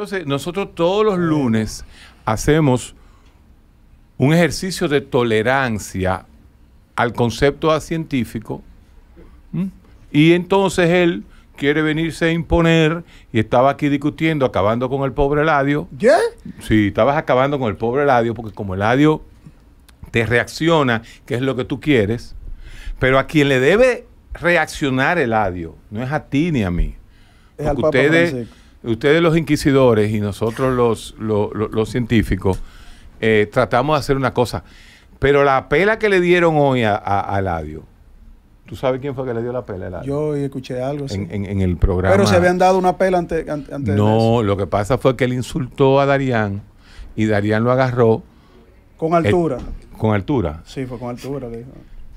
Entonces, nosotros todos los lunes hacemos un ejercicio de tolerancia al concepto científico y entonces él quiere venirse a imponer y estaba aquí discutiendo, acabando con el pobre Eladio. ¿Qué? Sí, estabas acabando con el pobre Eladio porque como el Eladio te reacciona, que es lo que tú quieres, pero a quien le debe reaccionar el Eladio no es a ti ni a mí. Es ustedes ustedes los inquisidores y nosotros los, científicos eh, tratamos de hacer una cosa. Pero la pela que le dieron hoy a, a, Ladio, ¿Tú sabes quién fue que le dio la pela? Eladio? Yo escuché algo. En, el programa. Pero se habían dado una pela ante antes No, lo que pasa fue que él insultó a Darían y Darían lo agarró. Con eh, altura. con altura. Sí, fue con altura.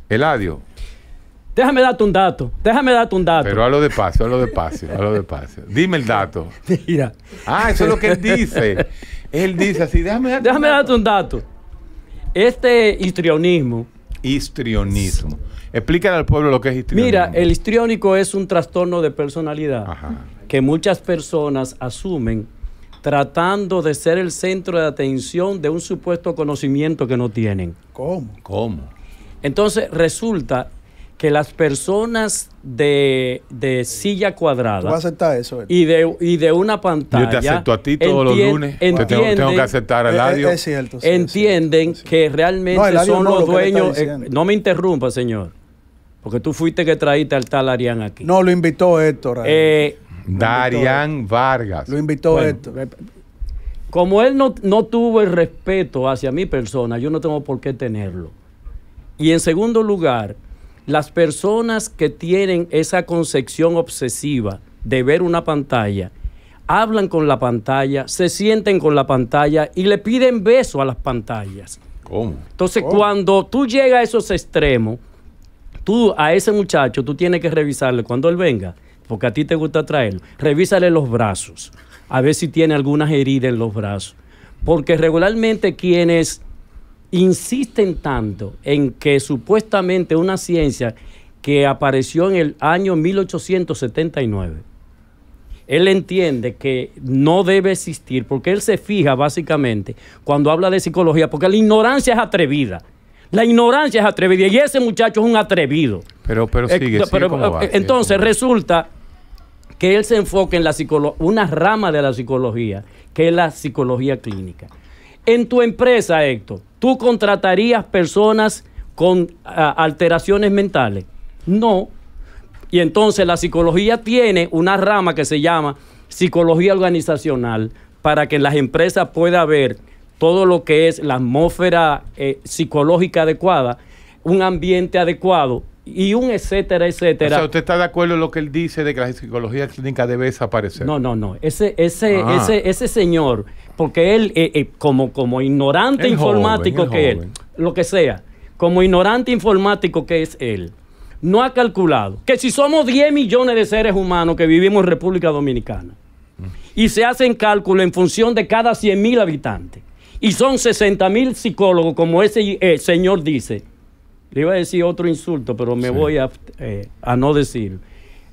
Eladio, Déjame darte un dato, déjame darte un dato. Pero hazlo despacio, a despacio, de despacio. Dime el dato. Mira. Ah, eso es lo que él dice. Él dice así, déjame darte, un, dato. darte un dato. Este histrionismo. Histrionismo. Explícale al pueblo lo que es histrionismo. Mira, el histriónico es un trastorno de personalidad que muchas personas asumen tratando de ser el centro de atención de un supuesto conocimiento que no tienen. ¿Cómo? ¿Cómo? Entonces resulta que las personas de, de silla cuadrada eso, y de, y de una pantalla. Yo te acepto a ti todos los lunes. Entienden, tengo, que aceptar entienden que realmente son los dueños. Eh, no me interrumpa, señor. Porque tú fuiste que traíste al tal Arián aquí. No, lo invitó Héctor. Eh, Vargas. Lo invitó Héctor. Eh, como él no, no tuvo el respeto hacia mi persona, yo no tengo por qué tenerlo. Y en segundo lugar, las personas que tienen esa concepción obsesiva de ver una pantalla, hablan con la pantalla, se sienten con la pantalla y le piden beso a las pantallas. ¿Cómo? Entonces, cuando tú llegas a esos extremos, tú a ese muchacho, tú tienes que revisarle cuando él venga, porque a ti te gusta traerlo, revísale los brazos, a ver si tiene algunas heridas en los brazos. Porque regularmente quienes insisten tanto en que supuestamente una ciencia que apareció en el año 1879, él entiende que no debe existir, porque él se fija básicamente cuando habla de psicología, porque la ignorancia es atrevida. La ignorancia es atrevida y ese muchacho es un atrevido. Pero, pero eh, sigue, sigue eh, va, Entonces resulta que él se enfoca en la una rama de la psicología, que es la psicología clínica. En tu empresa, Héctor, ¿Tú contratarías personas con ah, alteraciones mentales? No. Y entonces la psicología tiene una rama que se llama psicología organizacional para que en las empresas pueda ver todo lo que es la atmósfera eh, psicológica adecuada, un ambiente adecuado y un etcétera, etcétera. O sea, ¿usted está de acuerdo en lo que él dice de que la psicología clínica debe desaparecer? No, no, no. Ese, ese, ah. ese, señor, porque él, eh, eh, como, como ignorante informático que él, lo que sea, como ignorante informático que es él, no ha calculado que si somos 10 millones de seres humanos que vivimos en República Dominicana y se hacen cálculos en función de cada 100 mil habitantes y son 60 mil psicólogos, como ese eh, señor dice, le iba a decir otro insulto, pero me voy eh, a, no decir.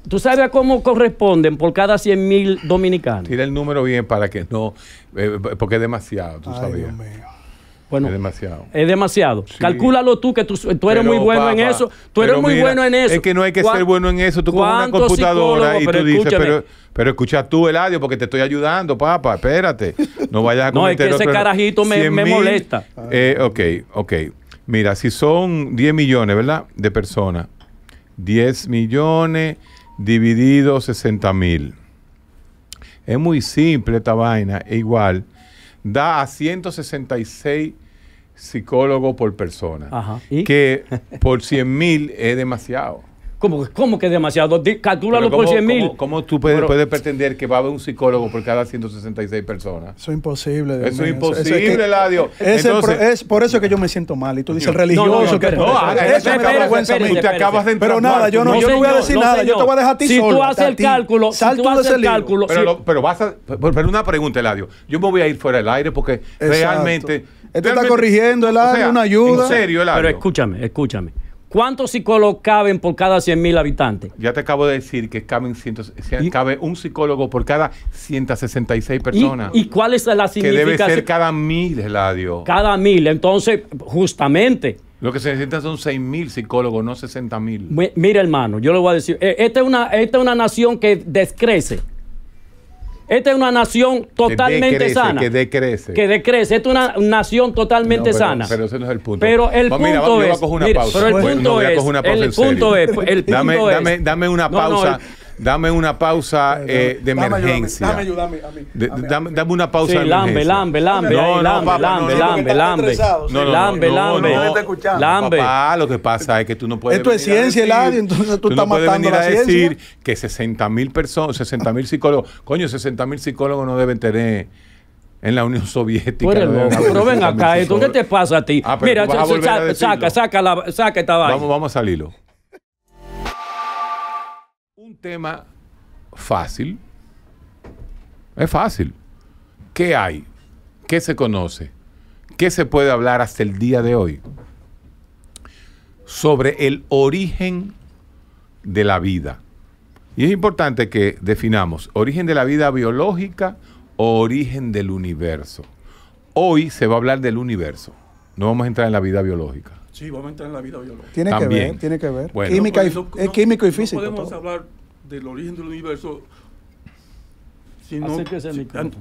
¿Tú sabes cómo corresponden por cada 100 mil dominicanos? Tira el número bien para que no, eh, porque es demasiado, tú Ay, Dios Bueno, es demasiado. Es demasiado. Calcúlalo tú, que tú, eres muy bueno en eso. Tú eres muy bueno en eso. Es que no hay que ser bueno en eso. Tú con una computadora y tú dices, pero, escucha tú, el audio porque te estoy ayudando, papá. Espérate. No vayas a No, es que ese carajito me, molesta. Eh, ok, ok. Mira, si son 10 millones, ¿verdad? De personas. 10 millones dividido 60 mil. Es muy simple esta vaina, es igual. Da a 166 psicólogos por persona. Que por 100 mil es demasiado. ¿Cómo, ¿Cómo, que demasiado? Calculalo por 100 mil. ¿cómo, tú puedes, pretender que va a haber un psicólogo por cada 166 personas? Eso es imposible. Dios eso es imposible, Eladio. es Es, por eso que yo me siento mal. Y tú dices religioso. No, no, no eso Pero nada, yo no, yo voy a decir nada. Yo te voy a dejar a ti si solo. Tú haces el cálculo, si tú haces el cálculo. Pero, vas a... Pero una pregunta, Eladio. Yo me voy a ir fuera del aire porque realmente... Él te este está corrigiendo, Eladio, una ayuda. En serio, Eladio. Pero escúchame, escúchame. ¿Cuántos psicólogos caben por cada 100 mil habitantes? Ya te acabo de decir que caben ciento, cabe un psicólogo por cada 166 personas. ¿Y, cuál es la significación? Que debe ser cada mil, Eladio. Cada mil. Entonces, justamente. Lo que se necesitan son 6 mil psicólogos, no 60 mil. Mira, hermano, yo le voy a decir, eh, esta una, esta es una nación que descrece. Esta es una nación totalmente sana. Que decrece. Que decrece. Esta es una nación totalmente sana. Pero ese no es el punto. Pero el punto es. una pausa. Pero el punto es. El punto es. El punto dame, es. Dame, una pausa. Dame una pausa eh, eh, de emergencia. Dame, a mí. dame, una pausa sí, de emergencia. Lambe, lambe, no, no, papá, lambe, no, lambe, lambe, no, no, lambe, Papá, lo que pasa es que tú no puedes. Esto es ciencia, área, entonces tú, estás no puedes matando venir a decir que 60 mil personas, 60 mil psicólogos, coño, 60 mil psicólogos no deben tener en la Unión Soviética. Pero, no, ven acá, ¿esto qué te pasa a ti? Ah, Mira, saca, saca, la, saca esta vaina. Vamos, vamos a salirlo tema fácil. Es fácil. ¿Qué hay? ¿Qué se conoce? ¿Qué se puede hablar hasta el día de hoy? Sobre el origen de la vida. Y es importante que definamos origen de la vida biológica o origen del universo. Hoy se va a hablar del universo. No vamos a entrar en la vida biológica. Sí, vamos a entrar en la vida biológica. Tiene que ver, tiene que ver. y, es químico y físico. podemos hablar del origen del universo, sino,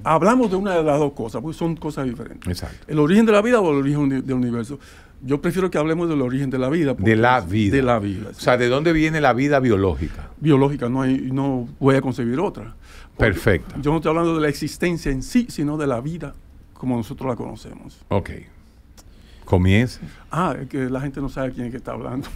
hablamos de una de las dos cosas, porque son cosas diferentes. Exacto. El origen de la vida o el origen del universo. Yo prefiero que hablemos del origen de la vida. De la vida. De la vida. O sea, ¿de dónde viene la vida biológica? Biológica, no, hay, no voy a concebir otra. Perfecto. Yo no estoy hablando de la existencia en sí, sino de la vida como nosotros la conocemos. Ok. Comienza. Ah, es que la gente no sabe quién es que está hablando.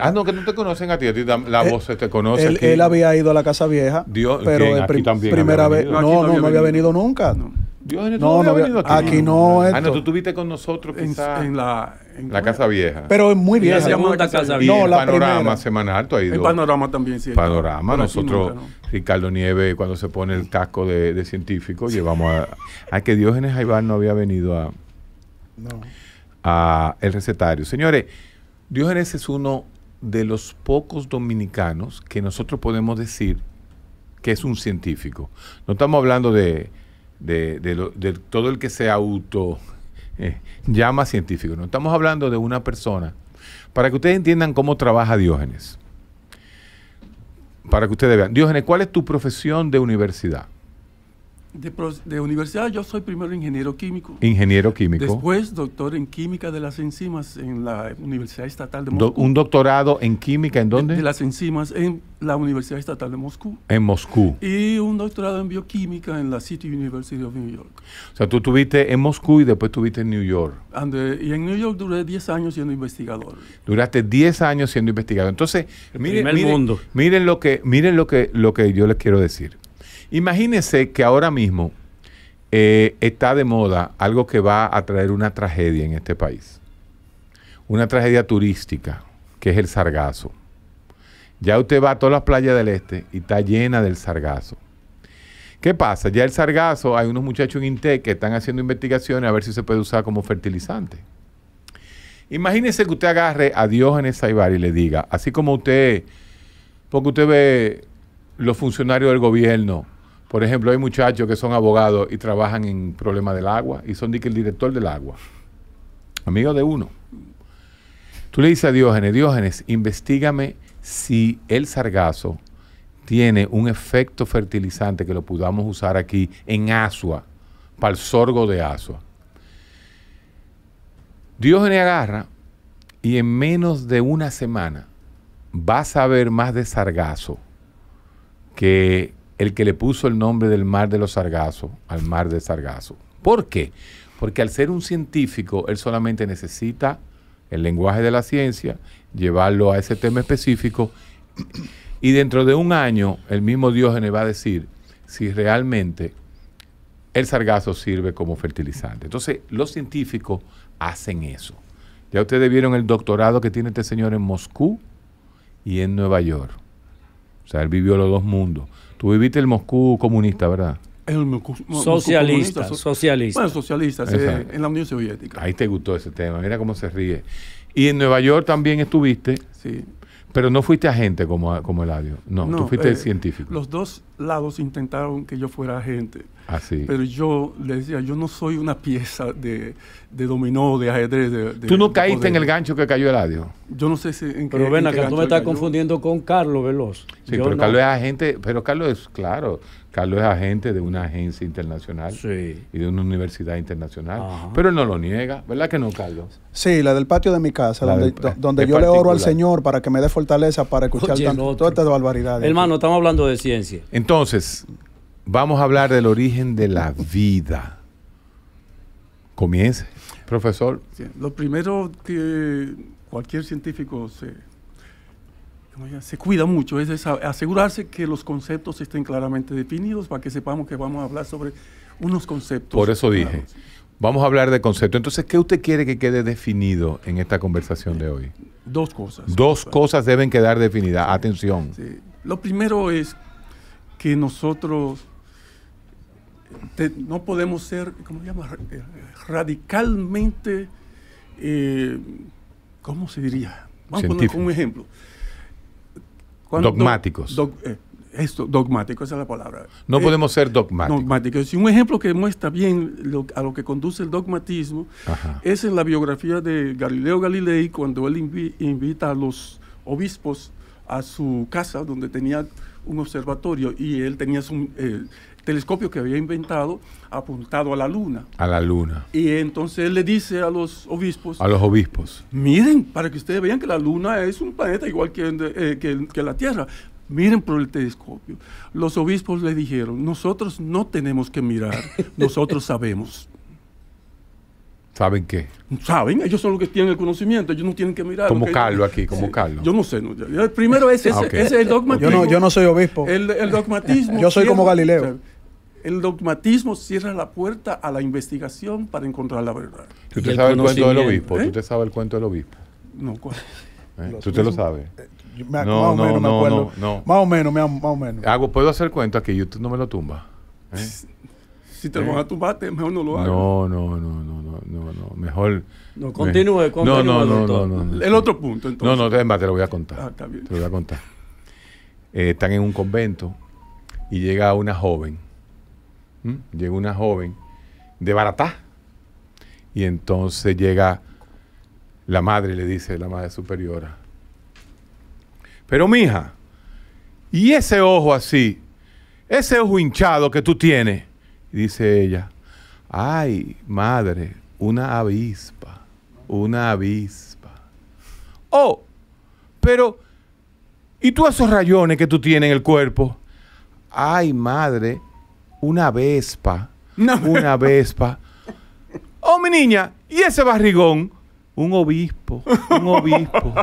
Ah, no, que no te conocen a ti, a ti la eh, voz se te conoce. Él, aquí. él había ido a la Casa Vieja, Dios, pero también primera vez. No, no, no, había, venido nunca. Dios, no, no, no había, venido aquí. Aquí no. Esto. Ah, no, tú estuviste con nosotros En, la, en la Casa Vieja. Pero es muy vieja. Se llama la Casa Vieja. No, la panorama semanal, tú has ido. El panorama también, sí. Panorama, nosotros, Ricardo Nieves, cuando se pone el casco de, científico, llevamos a. a que Diógenes Aibar no había venido a. No. A el recetario. Señores, Diógenes es uno de los pocos dominicanos que nosotros podemos decir que es un científico. No estamos hablando de, todo el que se auto eh, llama científico, no estamos hablando de una persona. Para que ustedes entiendan cómo trabaja Diógenes, para que ustedes vean, Diógenes, ¿cuál es tu profesión de universidad? De, universidad yo soy primero ingeniero químico. Ingeniero químico. Después doctor en química de las enzimas en la Universidad Estatal de Moscú. ¿Un doctorado en química en dónde? De, las enzimas en la Universidad Estatal de Moscú. En Moscú. Y un doctorado en bioquímica en la City University of New York. O sea, tú estuviste en Moscú y después estuviste en New York. Eh, y en New York duré 10 años siendo investigador. Duraste 10 años siendo investigador. Entonces, miren, miren, mundo. miren, lo que miren lo que lo que yo les quiero decir. Imagínese que ahora mismo eh, está de moda algo que va a traer una tragedia en este país. Una tragedia turística, que es el sargazo. Ya usted va a todas las playas del este y está llena del sargazo. ¿Qué pasa? Ya el sargazo, hay unos muchachos en INTEC que están haciendo investigaciones a ver si se puede usar como fertilizante. Imagínese que usted agarre a Dios en esa Ibar y le diga, así como usted, porque usted ve los funcionarios del gobierno por ejemplo, hay muchachos que son abogados y trabajan en problemas del agua y son el director del agua, amigo de uno. Tú le dices a Diógenes, Diógenes, investigame si el sargazo tiene un efecto fertilizante que lo podamos usar aquí en Asua, para el sorgo de Asua. Diógenes agarra y en menos de una semana vas a ver más de sargazo que el que le puso el nombre del mar de los sargazos al mar de sargazo. ¿Por qué? Porque al ser un científico, él solamente necesita el lenguaje de la ciencia, llevarlo a ese tema específico, y dentro de un año el mismo dios le va a decir si realmente el sargazo sirve como fertilizante. Entonces, los científicos hacen eso. Ya ustedes vieron el doctorado que tiene este señor en Moscú y en Nueva York. O sea, él vivió los dos mundos. Tú viviste el Moscú comunista, ¿verdad? El Moscú, socialista, socialista. Bueno, socialista, en la Unión Soviética. Ahí te gustó ese tema, mira cómo se ríe. Y en Nueva York también estuviste. Sí. Pero no fuiste agente como, como Eladio. No, tú fuiste eh, científico. Los dos lados intentaron que yo fuera agente. Así. Ah, pero yo le decía, yo no soy una pieza de, dominó, de ajedrez. tú no caíste en el gancho que cayó Eladio. Yo no sé si. En pero ven acá, tú me estás confundiendo con Carlos Veloz. Sí, pero Carlos es agente. Pero Carlos es, claro. Carlos es agente de una agencia internacional y de una universidad internacional, pero él no lo niega, ¿verdad que no, Carlos? Sí, la del patio de mi casa, donde, yo le oro al Señor para que me dé fortaleza para escuchar Oye, todas estas barbaridades. Hermano, estamos hablando de ciencia. Entonces, vamos a hablar del origen de la vida. Comience, profesor. lo primero que cualquier científico se se cuida mucho, es asegurarse que los conceptos estén claramente definidos para que sepamos que vamos a hablar sobre unos conceptos. Por eso dije, vamos a hablar de conceptos. Entonces, ¿qué usted quiere que quede definido en esta conversación de hoy? Dos cosas. Dos cosas deben quedar definidas. Atención. Lo primero es que nosotros no podemos ser, ¿cómo se llama? Eh, radicalmente, eh, ¿cómo se diría? Vamos a poner un ejemplo dogmáticos. Eh, esto, dogmático, esa es la palabra. No eh, podemos ser dogmáticos. Dogmáticos. Y un ejemplo que muestra bien a lo que conduce el dogmatismo es en la biografía de Galileo Galilei, cuando él invita a los obispos a su casa, donde tenía un observatorio, y él tenía su, eh, telescopio que había inventado apuntado a la luna. A la luna. Y entonces él le dice a los obispos. A los obispos. Miren, para que ustedes vean que la luna es un planeta igual que, eh, que, la Tierra. Miren por el telescopio. Los obispos le dijeron, nosotros no tenemos que mirar, nosotros sabemos. ¿Saben qué? Saben, ellos son los que tienen el conocimiento, ellos no tienen que mirar. Como Carlos aquí, como Yo no sé. primero ah, es el dogmatismo. Yo no, yo soy obispo. El, el dogmatismo. yo soy como Galileo. El dogmatismo cierra la puerta a la investigación para encontrar la verdad. ¿Tú te sabes el cuento del obispo? ¿Tú ¿Eh? te sabes el cuento del obispo? No, ¿cuál? ¿Eh? ¿Tú te lo sabes? Eh, no, más no, o menos no, me más o menos, más o menos. puedo hacer cuenta que YouTube no me lo tumba. Si te lo vas a tumbar, mejor no lo hagas. No, no, no, no, no, no, Mejor. No, continúe, continúe. No, no, no, no, El otro punto, entonces. No, no, te lo voy a contar. Ah, Te lo voy a contar. están en un convento y llega una joven Llega una joven de Baratá. Y entonces llega la madre, le dice la madre superiora. Pero mija, ¿y ese ojo así? Ese ojo hinchado que tú tienes. dice ella, ay, madre, una avispa, una avispa. Oh, pero, ¿y tú esos rayones que tú tienes en el cuerpo? Ay, madre, una vespa. Una vespa. Oh, mi niña, ¿y ese barrigón? Un obispo, un obispo.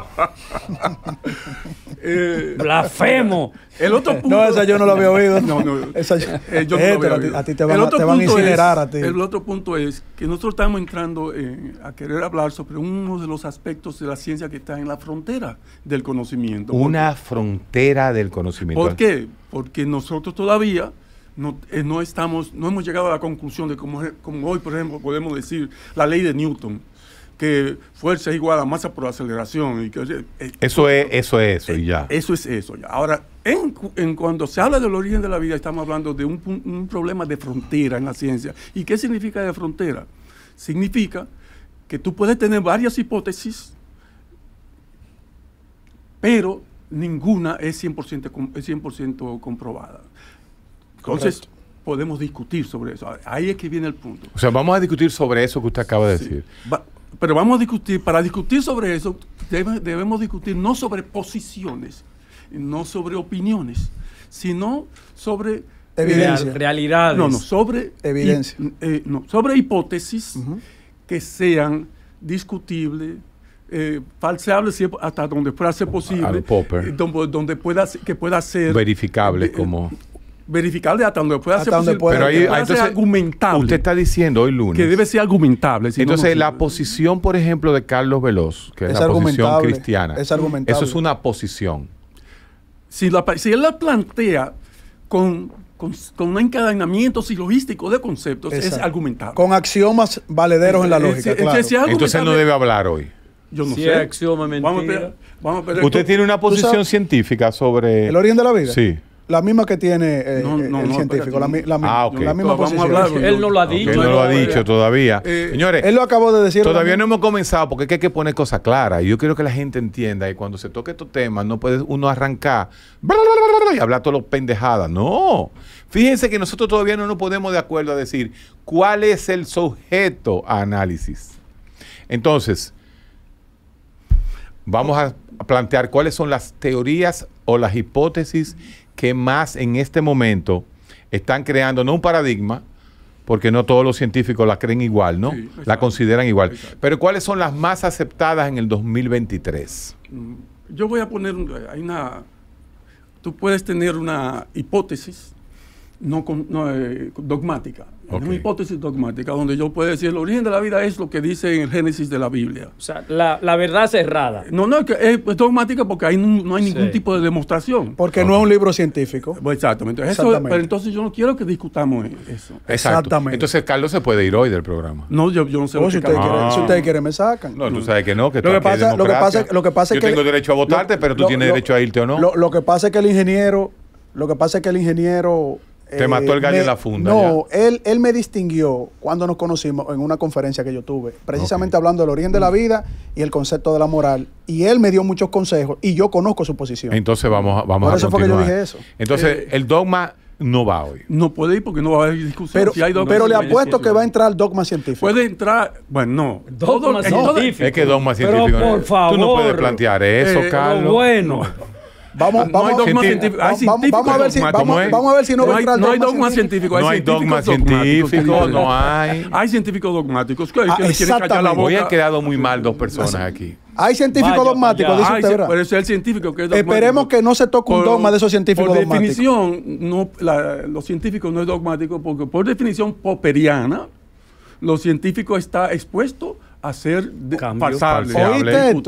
Eh, Blasfemo. El otro punto. No, esa yo no la había oído. No, no. Esa yo, eh, A ti te van, el otro a incinerar El otro punto es que nosotros estamos entrando eh, a querer hablar sobre uno de los aspectos de la ciencia que está en la frontera del conocimiento. Una frontera del conocimiento. ¿Por qué? Porque nosotros todavía eh, no, estamos, no hemos llegado a la conclusión de cómo como hoy, por ejemplo, podemos decir la ley de Newton, que fuerza es igual a masa por aceleración. Y que, eh, eh, eso es eso, es eso, y ya. Eso es eso, ya. Ahora, en, cuando se habla del origen de la vida, estamos hablando de un, problema de frontera en la ciencia. ¿Y qué significa de frontera? Significa que tú puedes tener varias hipótesis, pero ninguna es 100%, 100 comprobada. Entonces, podemos discutir sobre eso. Ahí es que viene el punto. O sea, vamos a discutir sobre eso que usted acaba de decir. pero vamos a discutir, para discutir sobre eso, debemos discutir no sobre posiciones, no sobre opiniones, sino sobre eh, Evidencia. realidades. No, no, sobre evidencia. Eh, no, sobre hipótesis que sean discutibles, eh, falseables hasta donde fuera ser posible, al donde, donde, pueda que pueda ser verificable como Verificarle hasta donde puede, Pero ahí, argumentable. Usted está diciendo hoy lunes. Que debe ser argumentable. entonces, la posición, por ejemplo, de Carlos Veloz, que es, la posición cristiana. Es argumentable. Eso es una posición. Si, él la plantea con, con, un encadenamiento silogístico de conceptos, es argumentable. Con axiomas valederos en la lógica, Entonces no debe hablar hoy. Yo no sé. Es axioma, Usted tiene una posición científica sobre... ¿El origen de la vida? Sí. La misma que tiene eh, eh, el científico, la, ah, misma posición. Vamos a hablar, él no lo ha dicho. él no lo ha dicho todavía. Eh, Señores, él lo acabó de decir. Todavía no hemos comenzado porque hay que poner cosas claras. Yo quiero que la gente entienda que cuando se toque estos temas no puede uno arrancar y hablar todos los pendejadas. No. Fíjense que nosotros todavía no nos podemos de acuerdo a decir cuál es el sujeto a análisis. Entonces, vamos a plantear cuáles son las teorías o las hipótesis que más en este momento están creando, no un paradigma, porque no todos los científicos la creen igual, ¿no? la consideran igual. Pero ¿cuáles son las más aceptadas en el 2023? Mm, yo voy a poner, eh, hay una, tú puedes tener una hipótesis no, eh, dogmática, es una hipótesis dogmática donde yo puedo decir, el origen de la vida es lo que dice en el Génesis de la Biblia. O sea, la, verdad cerrada. No, no, es, dogmática porque ahí no, hay ningún tipo de demostración. Porque no ah. es un libro científico. Pues, exactamente. Pero entonces yo no quiero que discutamos eso. Exactamente. Entonces Carlos se puede ir hoy del programa. No, yo, no sé. si, ustedes si, ustedes quieren, me sacan. No, tú sabes que no, que lo que pasa, yo tengo derecho a votarte, pero tú tienes derecho a irte o no. lo que pasa es que el ingeniero... Lo que pasa es que el ingeniero te mató el eh, gallo en la funda. No, Él, él me distinguió cuando nos conocimos en una conferencia que yo tuve, precisamente hablando del origen de la mm. vida y el concepto de la moral. Y él me dio muchos consejos y yo conozco su posición. Entonces vamos, vamos Por a eso fue que dije eso. Entonces, eh, el dogma no va hoy. No puede ir porque no va a haber discusión. Pero, le apuesto que va a entrar el dogma científico. Puede entrar, bueno, no. Dogma científico. Es que dogma científico. Pero por favor. Eh, tú no puedes plantear eso, Carlos. Bueno. Vamos, no hay a ver si, a no, hay, no dogma científico. no hay dogma científico, no hay. Hay científicos dogmáticos. Que, ah, la boca. han quedado muy mal dos personas aquí. Hay científicos dogmáticos, dice usted, ¿verdad? Pero es el científico que es dogmático. Esperemos que no se toque un dogma de esos científicos por dogmáticos. Por definición, no, los científicos no es dogmático porque por definición popperiana, los científicos está expuesto hacer pasables,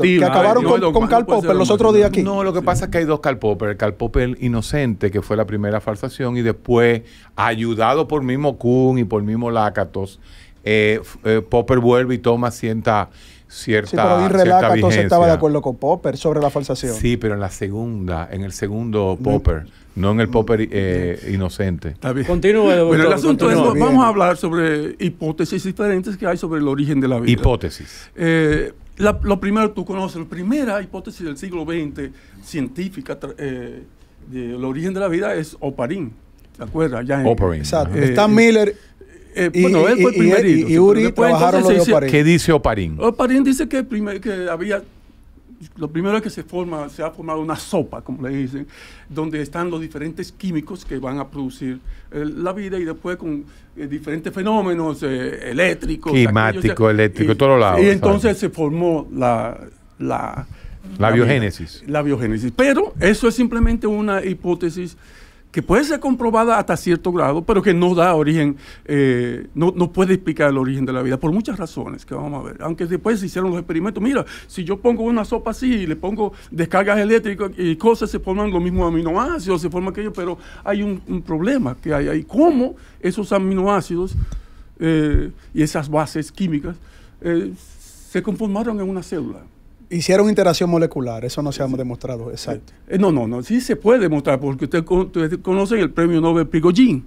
que acabaron con, Karl Popper los otros días aquí. No, lo que pasa es que hay dos Karl Popper. Karl Popper inocente, que fue la primera falsación, y después, ayudado por mismo Kuhn y por mismo Lakatos, eh, eh, Popper vuelve y toma cierta cierta sí, estaba de acuerdo con Popper sobre la falsación. Sí, pero en la segunda, en el segundo Popper no en el mm. popper eh, inocente. Continúe. Doctor, el asunto es, vamos a hablar sobre hipótesis diferentes que hay sobre el origen de la vida. Hipótesis. Eh, lo primero, tú conoces, la primera hipótesis del siglo XX científica eh, del origen de la vida es Oparín, ¿Te acuerdas? Ya en, Exacto. Eh, Está Miller y, bueno, él fue el primerito. Uri trabajaron ¿Qué dice Oparín? Oparín dice que, que había lo primero es que se forma, se ha formado una sopa, como le dicen, donde están los diferentes químicos que van a producir eh, la vida y después con eh, diferentes fenómenos eh, eléctricos. Climático, eléctrico, todo todos lados. Y entonces se formó la, la, la biogénesis. La biogénesis. Pero eso es simplemente una hipótesis que puede ser comprobada hasta cierto grado, pero que no da origen, eh, no, puede explicar el origen de la vida, por muchas razones que vamos a ver. Aunque después se hicieron los experimentos, mira, si yo pongo una sopa así y le pongo descargas eléctricas y cosas, se forman los mismos aminoácidos, se forma aquello, pero hay un, problema que hay ahí. ¿Cómo esos aminoácidos eh, y esas bases químicas eh, se conformaron en una célula? Hicieron interacción molecular, eso no se ha demostrado, exacto. Eh, no, no, no, sí se puede demostrar, porque ustedes usted conocen el premio Nobel Prigogine,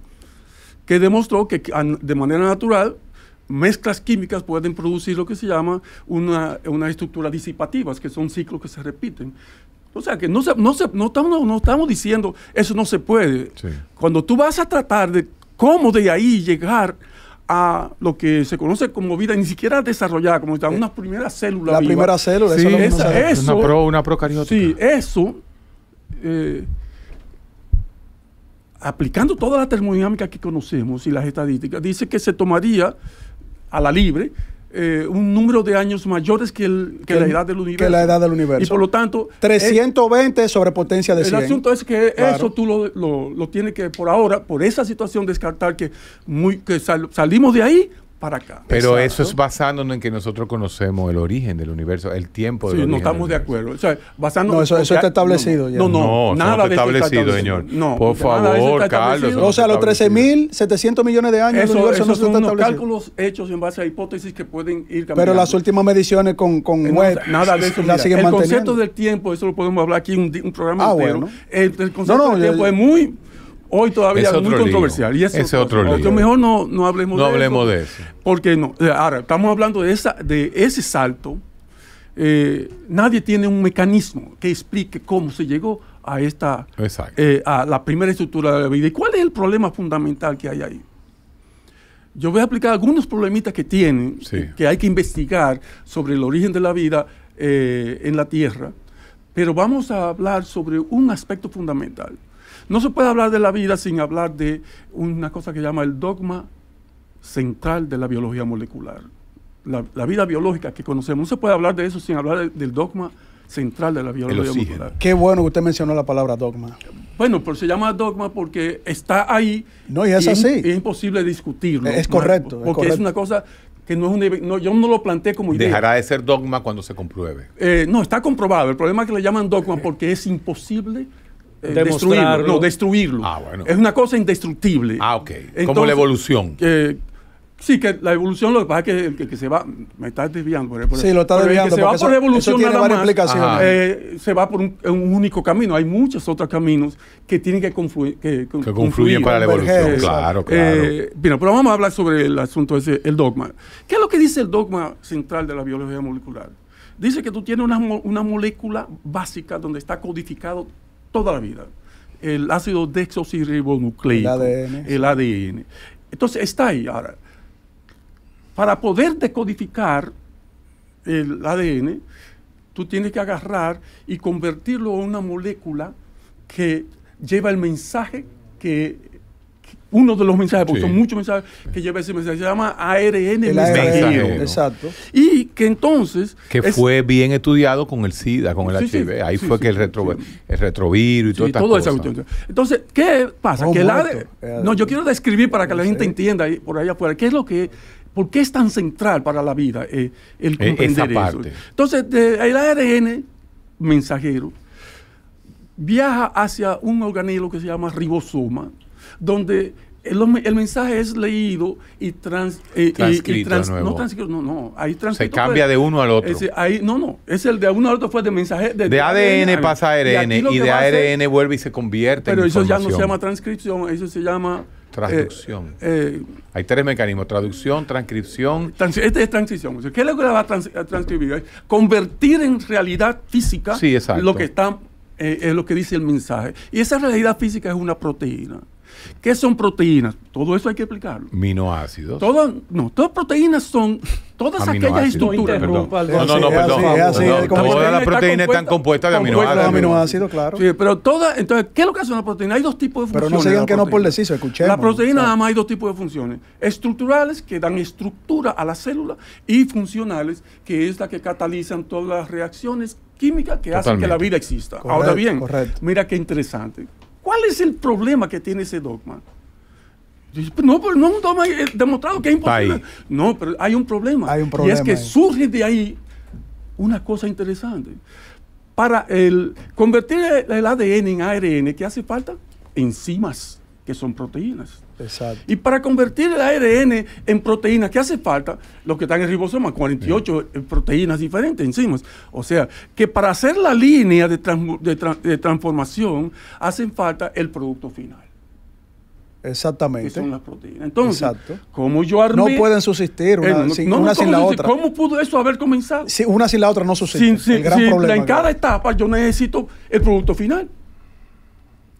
que demostró que de manera natural mezclas químicas pueden producir lo que se llama una, una estructura disipativa, que son ciclos que se repiten. O sea que no, no, estamos, estamos diciendo eso no se puede. Cuando tú vas a tratar de cómo de ahí llegar a lo que se conoce como vida, ni siquiera desarrollada, como están eh, unas primeras células. La primera célula, sí, una, pro, una Sí, eso, eh, aplicando toda la termodinámica que conocemos y las estadísticas, dice que se tomaría a la libre eh, un número de años mayores que, el, que, la edad del universo. Que la edad del universo. Y por lo tanto... 320 sobre potencia de 100. El asunto es que eso tú lo, lo, tienes que, por ahora, por esa situación, descartar que, muy, que salimos de ahí para acá. Pero eso es basándonos en que nosotros conocemos el origen del universo, el tiempo del sí, no estamos de acuerdo. O sea, basándonos no, eso, está establecido no, ya. No, no, nada de establecido, está establecido, señor. No, Por favor, Carlos. O sea, los 13.700 millones de años eso, universo no son está unos establecido. cálculos hechos en base a hipótesis que pueden ir cambiando. Pero las últimas mediciones con, con eh, web, nada de eso. La siguen el concepto del tiempo, eso lo podemos hablar aquí un, un programa ah, entero. Bueno. el concepto del tiempo es muy hoy todavía es muy controversial. Y Ese otro, Mejor no, no hablemos, no de, hablemos eso, de eso. Porque no. Eh, ahora, estamos hablando de, esa, de ese salto. Eh, nadie tiene un mecanismo que explique cómo se llegó a esta eh, a la primera estructura de la vida. ¿Y cuál es el problema fundamental que hay ahí? Yo voy a aplicar algunos problemitas que tienen, que hay que investigar sobre el origen de la vida en la Tierra, pero vamos a hablar sobre un aspecto fundamental no se puede hablar de la vida sin hablar de una cosa que llama el dogma central de la biología molecular. La, vida biológica que conocemos. No se puede hablar de eso sin hablar del dogma central de la biología molecular. Qué bueno que usted mencionó la palabra dogma. Bueno, pues se llama dogma porque está ahí. No, y es así. Es, imposible discutirlo. Es correcto. Porque es, una cosa que no es un yo no lo planteé como idea. Dejará de ser dogma cuando se compruebe. Eh, no, está comprobado. El problema es que le llaman dogma porque es imposible eh, destruirlo. No, destruirlo. Ah, es una cosa indestructible. Ah, ok. Como la evolución. sí, que la evolución lo que pasa es que se va, me estás desviando por Sí, lo estás desviando. se va por por evolución nada más, eh, se va por un, único camino. Hay muchos otros caminos que tienen que, confluir. Que, confluyen para la evolución, claro, claro. Eh, pero vamos a hablar sobre el asunto ese, el dogma. ¿Qué es lo que dice el dogma central de la biología molecular? Dice que tú tienes una, una molécula básica donde está codificado toda la vida. El ácido desoxirribonucleico, el ADN. El ADN. Entonces está ahí. Ahora, para poder decodificar el ADN, tú tienes que agarrar y convertirlo en una molécula que lleva el mensaje que uno de los mensajes, porque son muchos mensajes que lleva ese mensaje, se llama ARN mensajero. Exacto. Y que entonces... Que fue bien estudiado con el SIDA, con el HIV. Ahí fue que el, retro, el retrovirus y todo. Entonces, ¿qué pasa? que el eh, No, yo quiero describir para que la gente entienda por allá afuera qué es lo que... ¿Por qué es tan central para la vida eh, el eh, comprender eso? Entonces, el ARN mensajero viaja hacia un organismo que se llama ribosoma, donde el, mensaje es leído y, trans, eh, nuevo. no no, no, ahí Se cambia de uno al otro. no, no, es el de uno al otro fue de mensaje. De, ADN, pasa a ARN y, de ARN vuelve y se convierte pero en Pero eso ya no se llama transcripción, eso se llama... Eh, traducción eh, Hay tres mecanismos, traducción, transcripción. este es transcripción. ¿Qué es lo que va a, transcribir? Convertir en realidad física lo que está, es lo que dice el mensaje. Y esa realidad física es una proteína. ¿Qué son proteínas? Todo eso hay que explicarlo. ¿Aminoácidos? no, todas proteínas son todas aquellas estructuras. No, no, no, perdón. Todas las proteínas están compuestas de aminoácidos. aminoácidos, claro. Sí, pero todas, entonces, ¿qué es lo que hace una proteína? Hay dos tipos de funciones. Pero no digan que no por decir, escuchemos. La proteína nada más hay dos tipos de funciones. Estructurales, que dan estructura a la célula, y funcionales, que es la que catalizan todas las reacciones químicas que hacen que la vida exista. Ahora bien, mira qué interesante. ¿Cuál es el problema que tiene ese dogma? Pues no, pero pues no es eh, demostrado que es problema. No, pero hay un problema. y es que surge de ahí una cosa interesante. Para el, convertir el ADN en ARN, ¿qué hace falta? Enzimas, que son proteínas. Y para convertir el ARN en proteínas, ¿qué hace falta? Lo que están en el ribosoma, 48 eh, proteínas diferentes, enzimas. O sea, que para hacer la línea de, transformación hacen falta el producto final. Exactamente. son las proteínas. Entonces, como yo No pueden subsistir una, eh, sin, la otra. ¿Cómo pudo eso haber comenzado? Si una sin la otra no subsiste. en cada etapa yo necesito el producto final.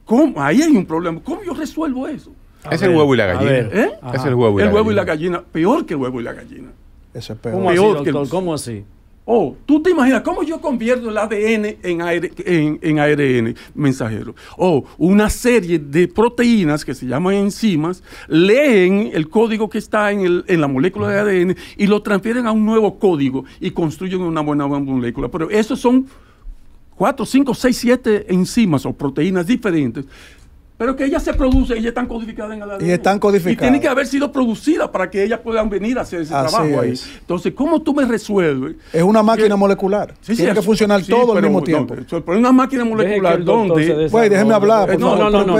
¿Cómo? Ahí hay un problema. ¿Cómo yo resuelvo eso? es el huevo y la gallina. Es el huevo y la huevo gallina. y la gallina. Peor que el huevo y la gallina. Eso es peor. ¿Cómo así, doctor? ¿Cómo así? Oh, tú te imaginas cómo yo convierto el ADN en, en, en, ARN mensajero. Oh, una serie de proteínas que se llaman enzimas leen el código que está en, la molécula de ADN y lo transfieren a un nuevo código y construyen una buena molécula. Pero esos son cuatro cinco seis siete enzimas o proteínas diferentes pero que ella se produce ellas están codificadas en el ADN. Y están codificadas. Y tienen que haber sido producidas para que ellas puedan venir a hacer ese trabajo ahí. Entonces, ¿cómo tú me resuelves? Es una máquina molecular. Sí, Tiene que funcionar todo al mismo tiempo. es pero una máquina molecular donde... Pues déjeme hablar, no, No, no,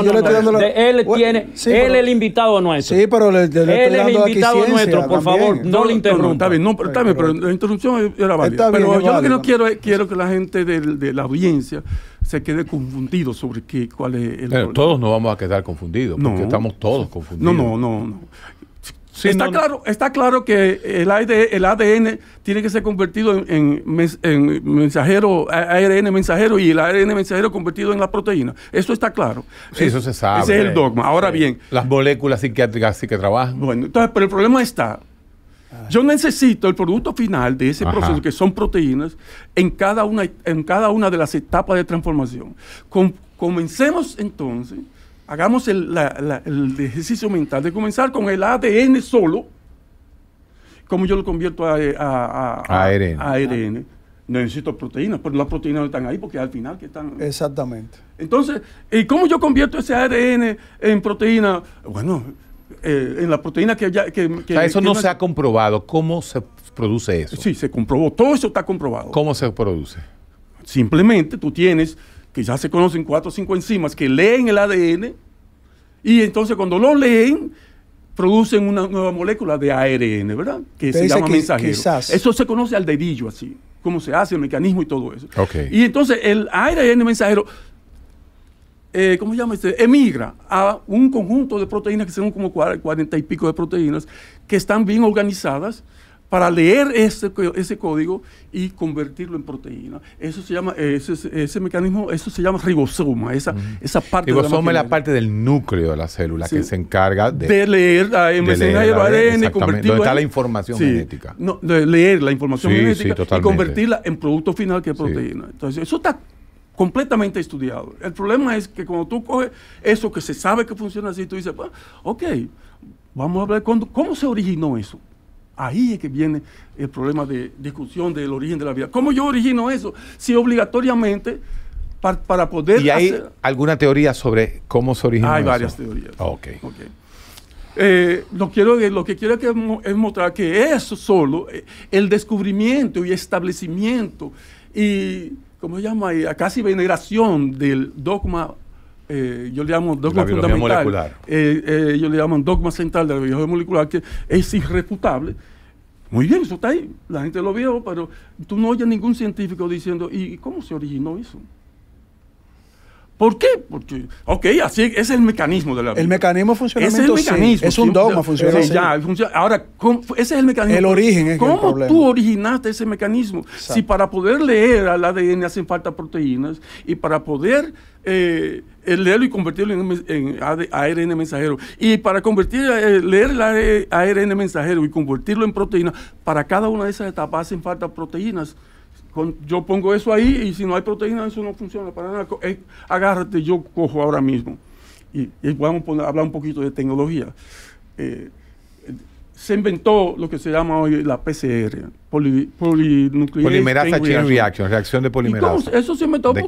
Él tiene... él es el invitado nuestro. Sí, pero le, le, él Él es el invitado nuestro, por favor, no le interrumpa. Está bien, está bien, pero la interrupción era válida. Pero yo lo que no quiero es que la gente de la audiencia se quede confundido sobre qué, cuál es el Pero Todos no vamos a quedar confundidos, porque estamos todos confundidos. No, no, no. no. está, claro, está claro que el ADN, el ADN tiene que ser convertido en, en, mensajero, ARN mensajero y el ARN mensajero convertido en la proteína. Eso está claro. Sí, eso se sabe. Ese es el dogma. Ahora bien. Las moléculas psiquiátricas sí que trabajan. Bueno, entonces, pero el problema está yo necesito el producto final de ese proceso, que son proteínas, en cada una, en cada una de las etapas de transformación. comencemos entonces, hagamos el, ejercicio mental de comenzar con el ADN solo, como yo lo convierto a, eh, a, ARN. Necesito proteínas, pero las proteínas no están ahí porque al final que están. Exactamente. Entonces, ¿y cómo yo convierto ese ADN en proteína? Bueno, eh, en la proteína que ya... eso no se ha comprobado. ¿Cómo se produce eso? Sí, se comprobó. Todo eso está comprobado. ¿Cómo se produce? Simplemente tú tienes, que ya se conocen cuatro o cinco enzimas que leen el ADN y entonces cuando lo leen producen una nueva molécula de ARN, ¿verdad? Que se llama mensajero. Eso se conoce al dedillo así, cómo se hace el mecanismo y todo eso. Y entonces el ARN mensajero eh, ¿cómo se llama? Este? Emigra a un conjunto de proteínas que son como cuarenta y pico de proteínas que están bien organizadas para leer ese, código y convertirlo en proteína. Eso se llama, ese, mecanismo, eso se llama ribosoma, esa, esa parte Ribosoma es la parte del núcleo de la célula que se encarga de, de leer la y la información genética. No, de leer la información genética y convertirla en producto final que es proteína. Entonces, eso está completamente estudiado. El problema es que cuando tú coges eso que se sabe que funciona así, tú dices, ok, vamos a hablar cómo se originó eso. Ahí es que viene el problema de discusión del origen de la vida. ¿Cómo yo origino eso? Si obligatoriamente para, poder... ¿Y hay alguna teoría sobre cómo se originó? Hay varias teorías. ok. Eh, lo, quiero, lo que quiero es mostrar que eso solo, eh, el descubrimiento y establecimiento y ¿Cómo se llama? A eh, casi veneración del dogma, eh, yo le llamo dogma fundamental. Eh, yo le llamo dogma central de la biología molecular, que es irrefutable. Muy bien, eso está ahí, la gente lo vio, pero tú no oyes ningún científico diciendo, ¿y cómo se originó eso? ¿Por qué? Porque, ok, así es el mecanismo de la vida. El mecanismo funciona. Es el mecanismo. Es un dogma, funciona. Ahora, ese es el mecanismo. El origen es ¿Cómo el problema. tú originaste ese mecanismo? Si para poder leer al ADN hacen falta proteínas y para poder eh, leerlo y convertirlo en, en, ARN mensajero. Y para convertir, eh, leer el ARN mensajero y convertirlo en proteína, para cada una de esas etapas hacen falta proteínas yo pongo eso ahí y si no hay proteína, eso no funciona para nada. agárrate, yo cojo ahora mismo. Y, vamos a hablar un poquito de tecnología. Eh, se inventó lo que se llama hoy la PCR, Polimerasa Chain Reaction, reacción de polimerasa. Eso se inventó de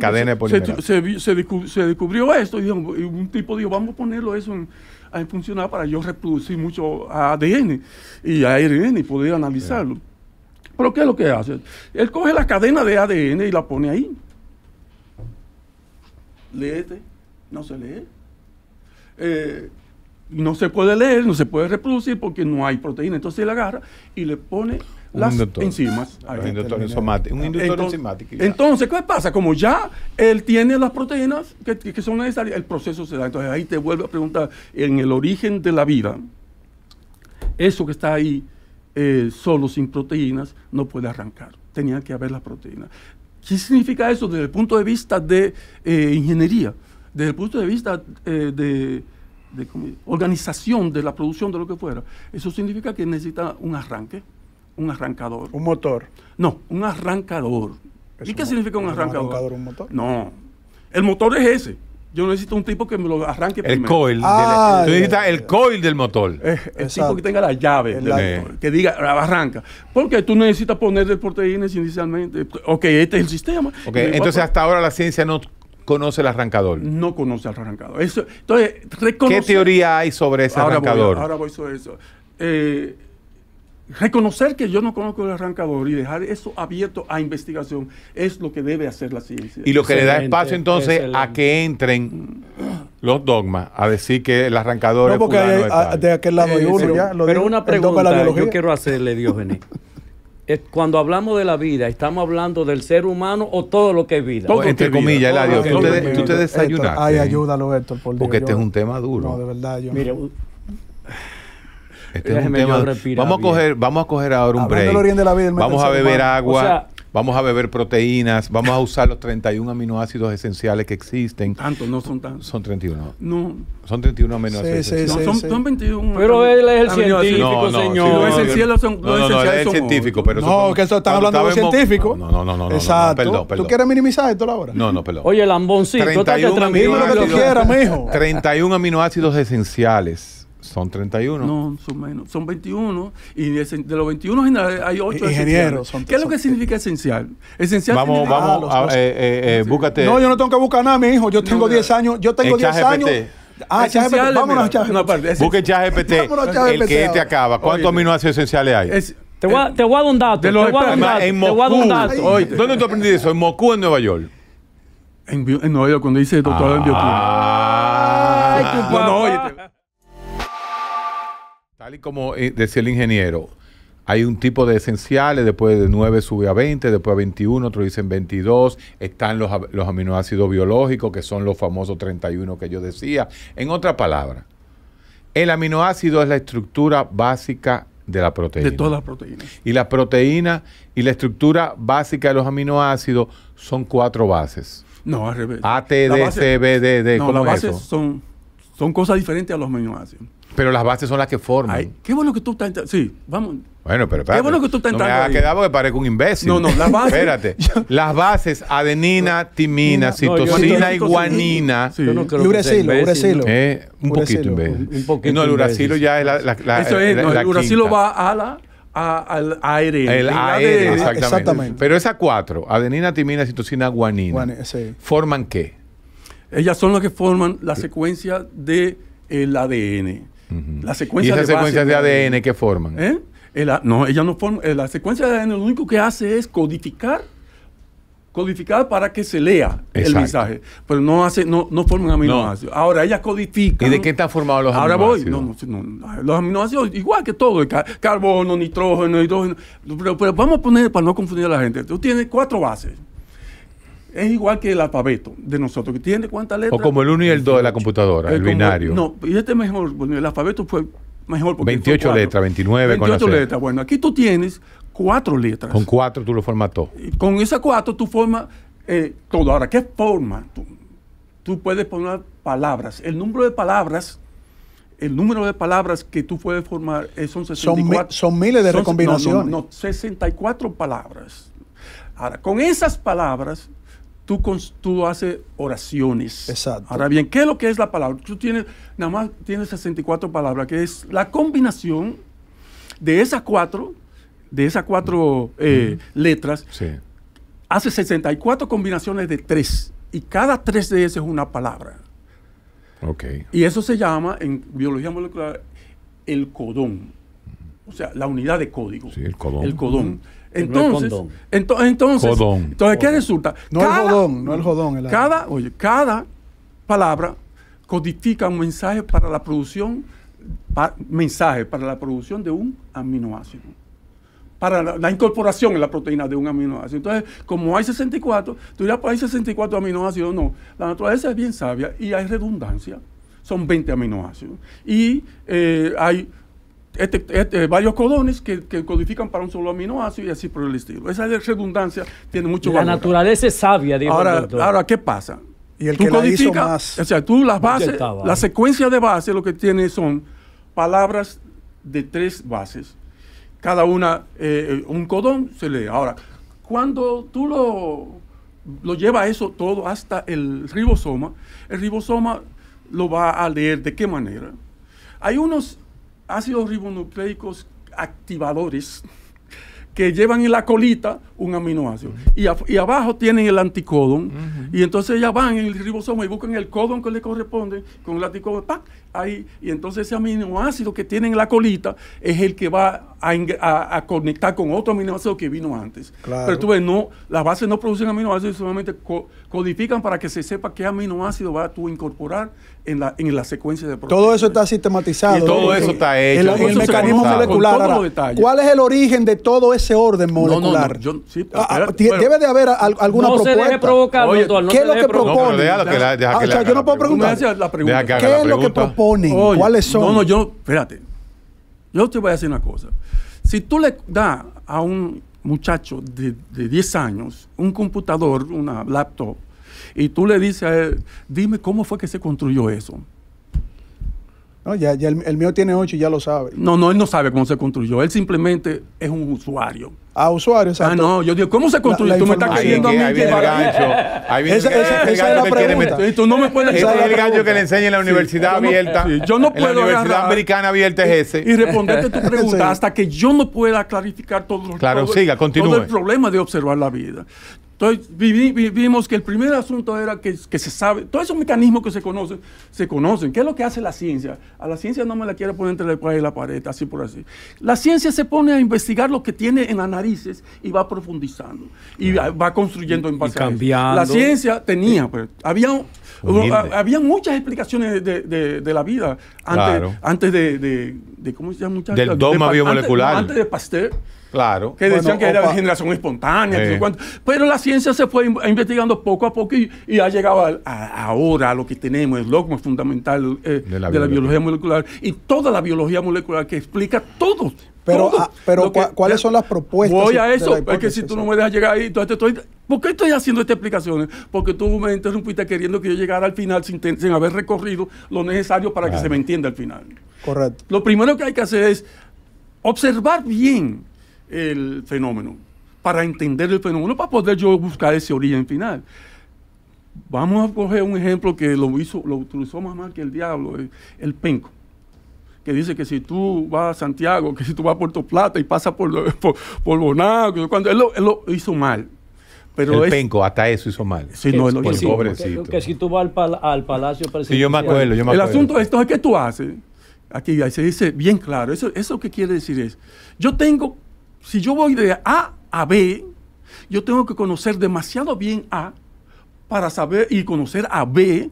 Se, descubrió, esto y, un tipo dijo, vamos a ponerlo eso a funcionar para yo reproducir mucho ADN y ARN y poder analizarlo. Pero ¿qué es lo que hace? Él coge la cadena de ADN y la pone ahí. Léete, no se lee. Eh, no se puede leer, no se puede reproducir porque no hay proteína. Entonces él agarra y le pone las enzimas. Este un inductor, enzimático. entonces, ¿qué pasa? Como ya él tiene las proteínas que, que, son necesarias, el proceso se da. Entonces ahí te vuelve a preguntar, en el origen de la vida, eso que está ahí eh, solo sin proteínas no puede arrancar. Tenía que haber las proteínas. ¿Qué significa eso desde el punto de vista de eh, ingeniería? Desde el punto de vista eh, de, organización de la producción de lo que fuera. Eso significa que necesita un arranque, un arrancador. ¿Un motor? No, un arrancador. ¿Y qué significa un arrancador? ¿Un arrancador un motor? No. El motor es ese. Yo necesito un tipo que me lo arranque el Coil ah, tú necesitas el coil del motor. Eh, el tipo que tenga la llave, del que diga, ah, arranca. Porque tú necesitas ponerle proteínas inicialmente. Ok, este es el sistema. entonces pues hasta ahora la ciencia no conoce el arrancador. No conoce el arrancador. entonces, ¿Qué teoría hay sobre ese arrancador? ahora voy sobre eso. Eh, reconocer que yo no conozco el arrancador y dejar eso abierto a investigación es lo que debe hacer la ciencia. Y lo que le da espacio entonces a que entren los dogmas a decir que el arrancador porque es de aquel lado hay eh, uno. Pero, una pregunta que yo quiero hacerle, Diógenes. Eh, cuando hablamos de la vida, ¿estamos hablando del ser humano o todo lo que es vida? entre comillas, tú, te, tú Ay, ayúdalo, Héctor, Porque este es un tema duro. No, de verdad, yo. Mire, este es un tema. Vamos a coger, vamos a coger ahora un Hablando break. De vamos a beber agua. vamos a beber proteínas, vamos a usar los 31 aminoácidos esenciales que existen. Tanto, no son tantos. Son 31. No. Son 31 aminoácidos. esenciales sí, sí, no, son, son, 21. Pero él es el científico, no, no, señor. Los esenciales son No, no, es el científico, pero No, que eso están hablando de científico. No, no, no, no. Exacto. perdón, ¿Tú quieres minimizar esto ahora? No, no, perdón. Oye, lamboncito, 31 aminoácidos. lo que 31 aminoácidos esenciales son 31. No, son menos. Son 21. Y de, los 21 hay 8 Ingenieros. ¿Qué es lo que significa esencial? Esencial Vamos, vamos, eh, eh, eh, búscate. No, yo no tengo que buscar nada, mi hijo. Yo tengo 10 años. Yo tengo 10 años. Ah, Vámonos a Busca Busque PT. El que te acaba. ¿Cuántos aminoácidos esenciales hay? te voy, a, te voy a dar un dato. Te voy a dar un dato. ¿Dónde tú aprendiste eso? ¿En Moscú o en Nueva York? En, Nueva York, cuando hice doctorado en ah. bioquímica. Ay, qué papá. No, oye y como eh, decía el ingeniero, hay un tipo de esenciales, después de 9 sube a 20, después a 21, otros dicen 22, están los, los aminoácidos biológicos, que son los famosos 31 que yo decía. En otra palabra el aminoácido es la estructura básica de la proteína. De todas las proteínas. Y la proteínas y la estructura básica de los aminoácidos son cuatro bases. No, revés. A, T, D, C, B, D, D. No, las bases son, son cosas diferentes a los aminoácidos. Pero las bases son las que forman. Ay, qué bueno que tú estás. Sí, vamos. Bueno, pero espérate. Qué bueno que tú estás no Me ha quedado que parezco un imbécil. No, no, las bases. espérate. las bases, adenina, timina, citocina citosina y guanina. Sí. Y uracilo, uracilo. Eh, un poquito imbécil. Un, poquito no, el uracilo ya es la, la, Eso es, no, el uracilo va a la al aire. El aire, exactamente. Pero esas cuatro, adenina, timina, citosina, guanina, sí. ¿forman qué? Ellas son las que forman la secuencia del ADN. ¿Y esas secuencias de ADN, que forman? ¿Eh? no, ella no forma. Eh, la secuencia de ADN lo único que hace es codificar Codificar para que se lea el mensaje, pero no hace no, no forman aminoácidos. Ahora ella codifica ¿Y de qué están formados los aminoácidos? Ahora voy, los aminoácidos igual que todo, carbono, nitrógeno, hidrógeno, pero, pero, vamos a poner para no confundir a la gente. Tú tienes cuatro bases es igual que el alfabeto de nosotros, que tiene cuántas letras. O como el 1 y el 2 de la computadora, el, binario. No, y este mejor, bueno, el alfabeto fue mejor. Porque 28 letras, 29 28 letras, bueno, aquí tú tienes cuatro letras. Con cuatro tú lo formas todo. con esas 4 tú formas eh, todo. Ahora, ¿qué forma? Tú, puedes poner palabras. El número de palabras el número de palabras que tú puedes formar eh, son 64. Son, son miles de recombinaciones. No, no, 64 palabras. Ahora, con esas palabras, tú, tú haces oraciones. Exacto. Ahora bien, ¿qué es lo que es la palabra? Tú tienes, nada más tienes 64 palabras, que es la combinación de esas cuatro, de esas cuatro eh, letras, sí. hace 64 combinaciones de tres. Y cada tres de esas es una palabra. Ok. Y eso se llama, en biología molecular, el codón. O sea, la unidad de código. Sí, el codón. El codón. Entonces, entonces, entonces, ¿qué resulta? No cada, el jodón, no el jodón. cada, oye, cada palabra codifica un mensaje para la producción, mensaje para la producción de un aminoácido, para la, incorporación en la proteína de un aminoácido. Entonces, como hay 64, tú dirás, pues hay 64 aminoácidos, no. La naturaleza es bien sabia y hay redundancia, son 20 aminoácidos. Y eh, hay este, este, varios codones que, codifican para un solo aminoácido y así por el estilo. Esa redundancia tiene mucho valor. La naturaleza es sabia, digamos. ahora, ¿qué pasa? Y el tú que codificas, o sea, tú las bases, la secuencia de bases lo que tiene son palabras de tres bases. Cada una, eh, un codón se lee. Ahora, cuando tú lo, lo llevas eso todo hasta el ribosoma, el ribosoma lo va a leer de qué manera. Hay unos ácidos ribonucleicos activadores que llevan en la colita un aminoácido. y, abajo tienen el anticodón. Y entonces ya van en el ribosoma y buscan el codón que le corresponde con el anticodón. Ahí, y entonces ese aminoácido que tienen en la colita es el que va a, conectar con otro aminoácido que vino antes. Pero tú ves, no, las bases no producen aminoácidos, solamente codifican para que se sepa qué aminoácido va a tú incorporar en la, secuencia de proteínas. Todo eso está sistematizado. Y todo eso está hecho. En el, mecanismo molecular. ¿Cuál es el origen de todo ese orden molecular? No, no, yo, ah, ah, debe de haber alguna propuesta. No se deje provocar, ¿Qué es lo que propone? Ah, yo no puedo preguntar. La pregunta. ¿Qué es lo que proponen? ¿Cuáles son? No, no, yo, espérate. Yo te voy a decir una cosa. Si tú le das a un muchacho de 10 años un computador, una laptop, y tú le dices a él, dime cómo fue que se construyó eso. No, ya, ya el, el mío tiene ocho y ya lo sabe. No, no, él no sabe cómo se construyó. Él simplemente es un usuario a usuarios. Ah, no, yo digo, ¿cómo se construye? tú me estás creyendo a mí ahí viene el gancho. Ahí viene esa, el, esa, esa es la que Tú no me puedes es el gancho que le enseña en la universidad abierta. yo no puedo la universidad americana abierta es ese. Y responderte tu pregunta hasta que yo no pueda clarificar todo, los, claro, todo, siga, todo el problema de observar la vida. Entonces vivimos que el primer asunto era que, se sabe, todos esos mecanismos que se conocen, se conocen. ¿Qué es lo que hace la ciencia? A la ciencia no me la quiere poner entre la escuela y la pared, así por así. La ciencia se pone a investigar lo que tiene en la y va profundizando y va construyendo en base La ciencia tenía, pues, había, había muchas explicaciones de, la vida antes, de, de, ¿cómo se llama dogma biomolecular. Antes, de Pasteur. Claro. Que decían que era de generación espontánea. Eh. Pero la ciencia se fue investigando poco a poco y, ha llegado ahora a lo que tenemos, el dogma fundamental eh, de, la, biología. molecular y toda la biología molecular que explica todo pero, ah, pero ¿cuáles son las propuestas? Voy a eso, es que si tú no me dejas llegar ahí, estoy, ¿por qué estoy haciendo estas explicaciones? Porque tú me interrumpiste queriendo que yo llegara al final sin, haber recorrido lo necesario para que se me entienda al final. Correcto. Lo primero que hay que hacer es observar bien el fenómeno, para entender el fenómeno, para poder yo buscar ese origen final. Vamos a coger un ejemplo que lo hizo, lo utilizó más mal que el diablo, el penco que dice que si tú vas a Santiago, que si tú vas a Puerto Plata y pasas por, por, Bonao, cuando él lo, hizo mal. Pero el penco, hasta eso hizo mal. Sí, no, pobrecito. Que, si tú vas al, Palacio Presidencial. Sí, yo me acuerdo, yo me El asunto esto es que tú haces. Aquí ahí se dice bien claro. Eso, eso que quiere decir es, yo tengo, si yo voy de A a B, yo tengo que conocer demasiado bien A para saber y conocer a B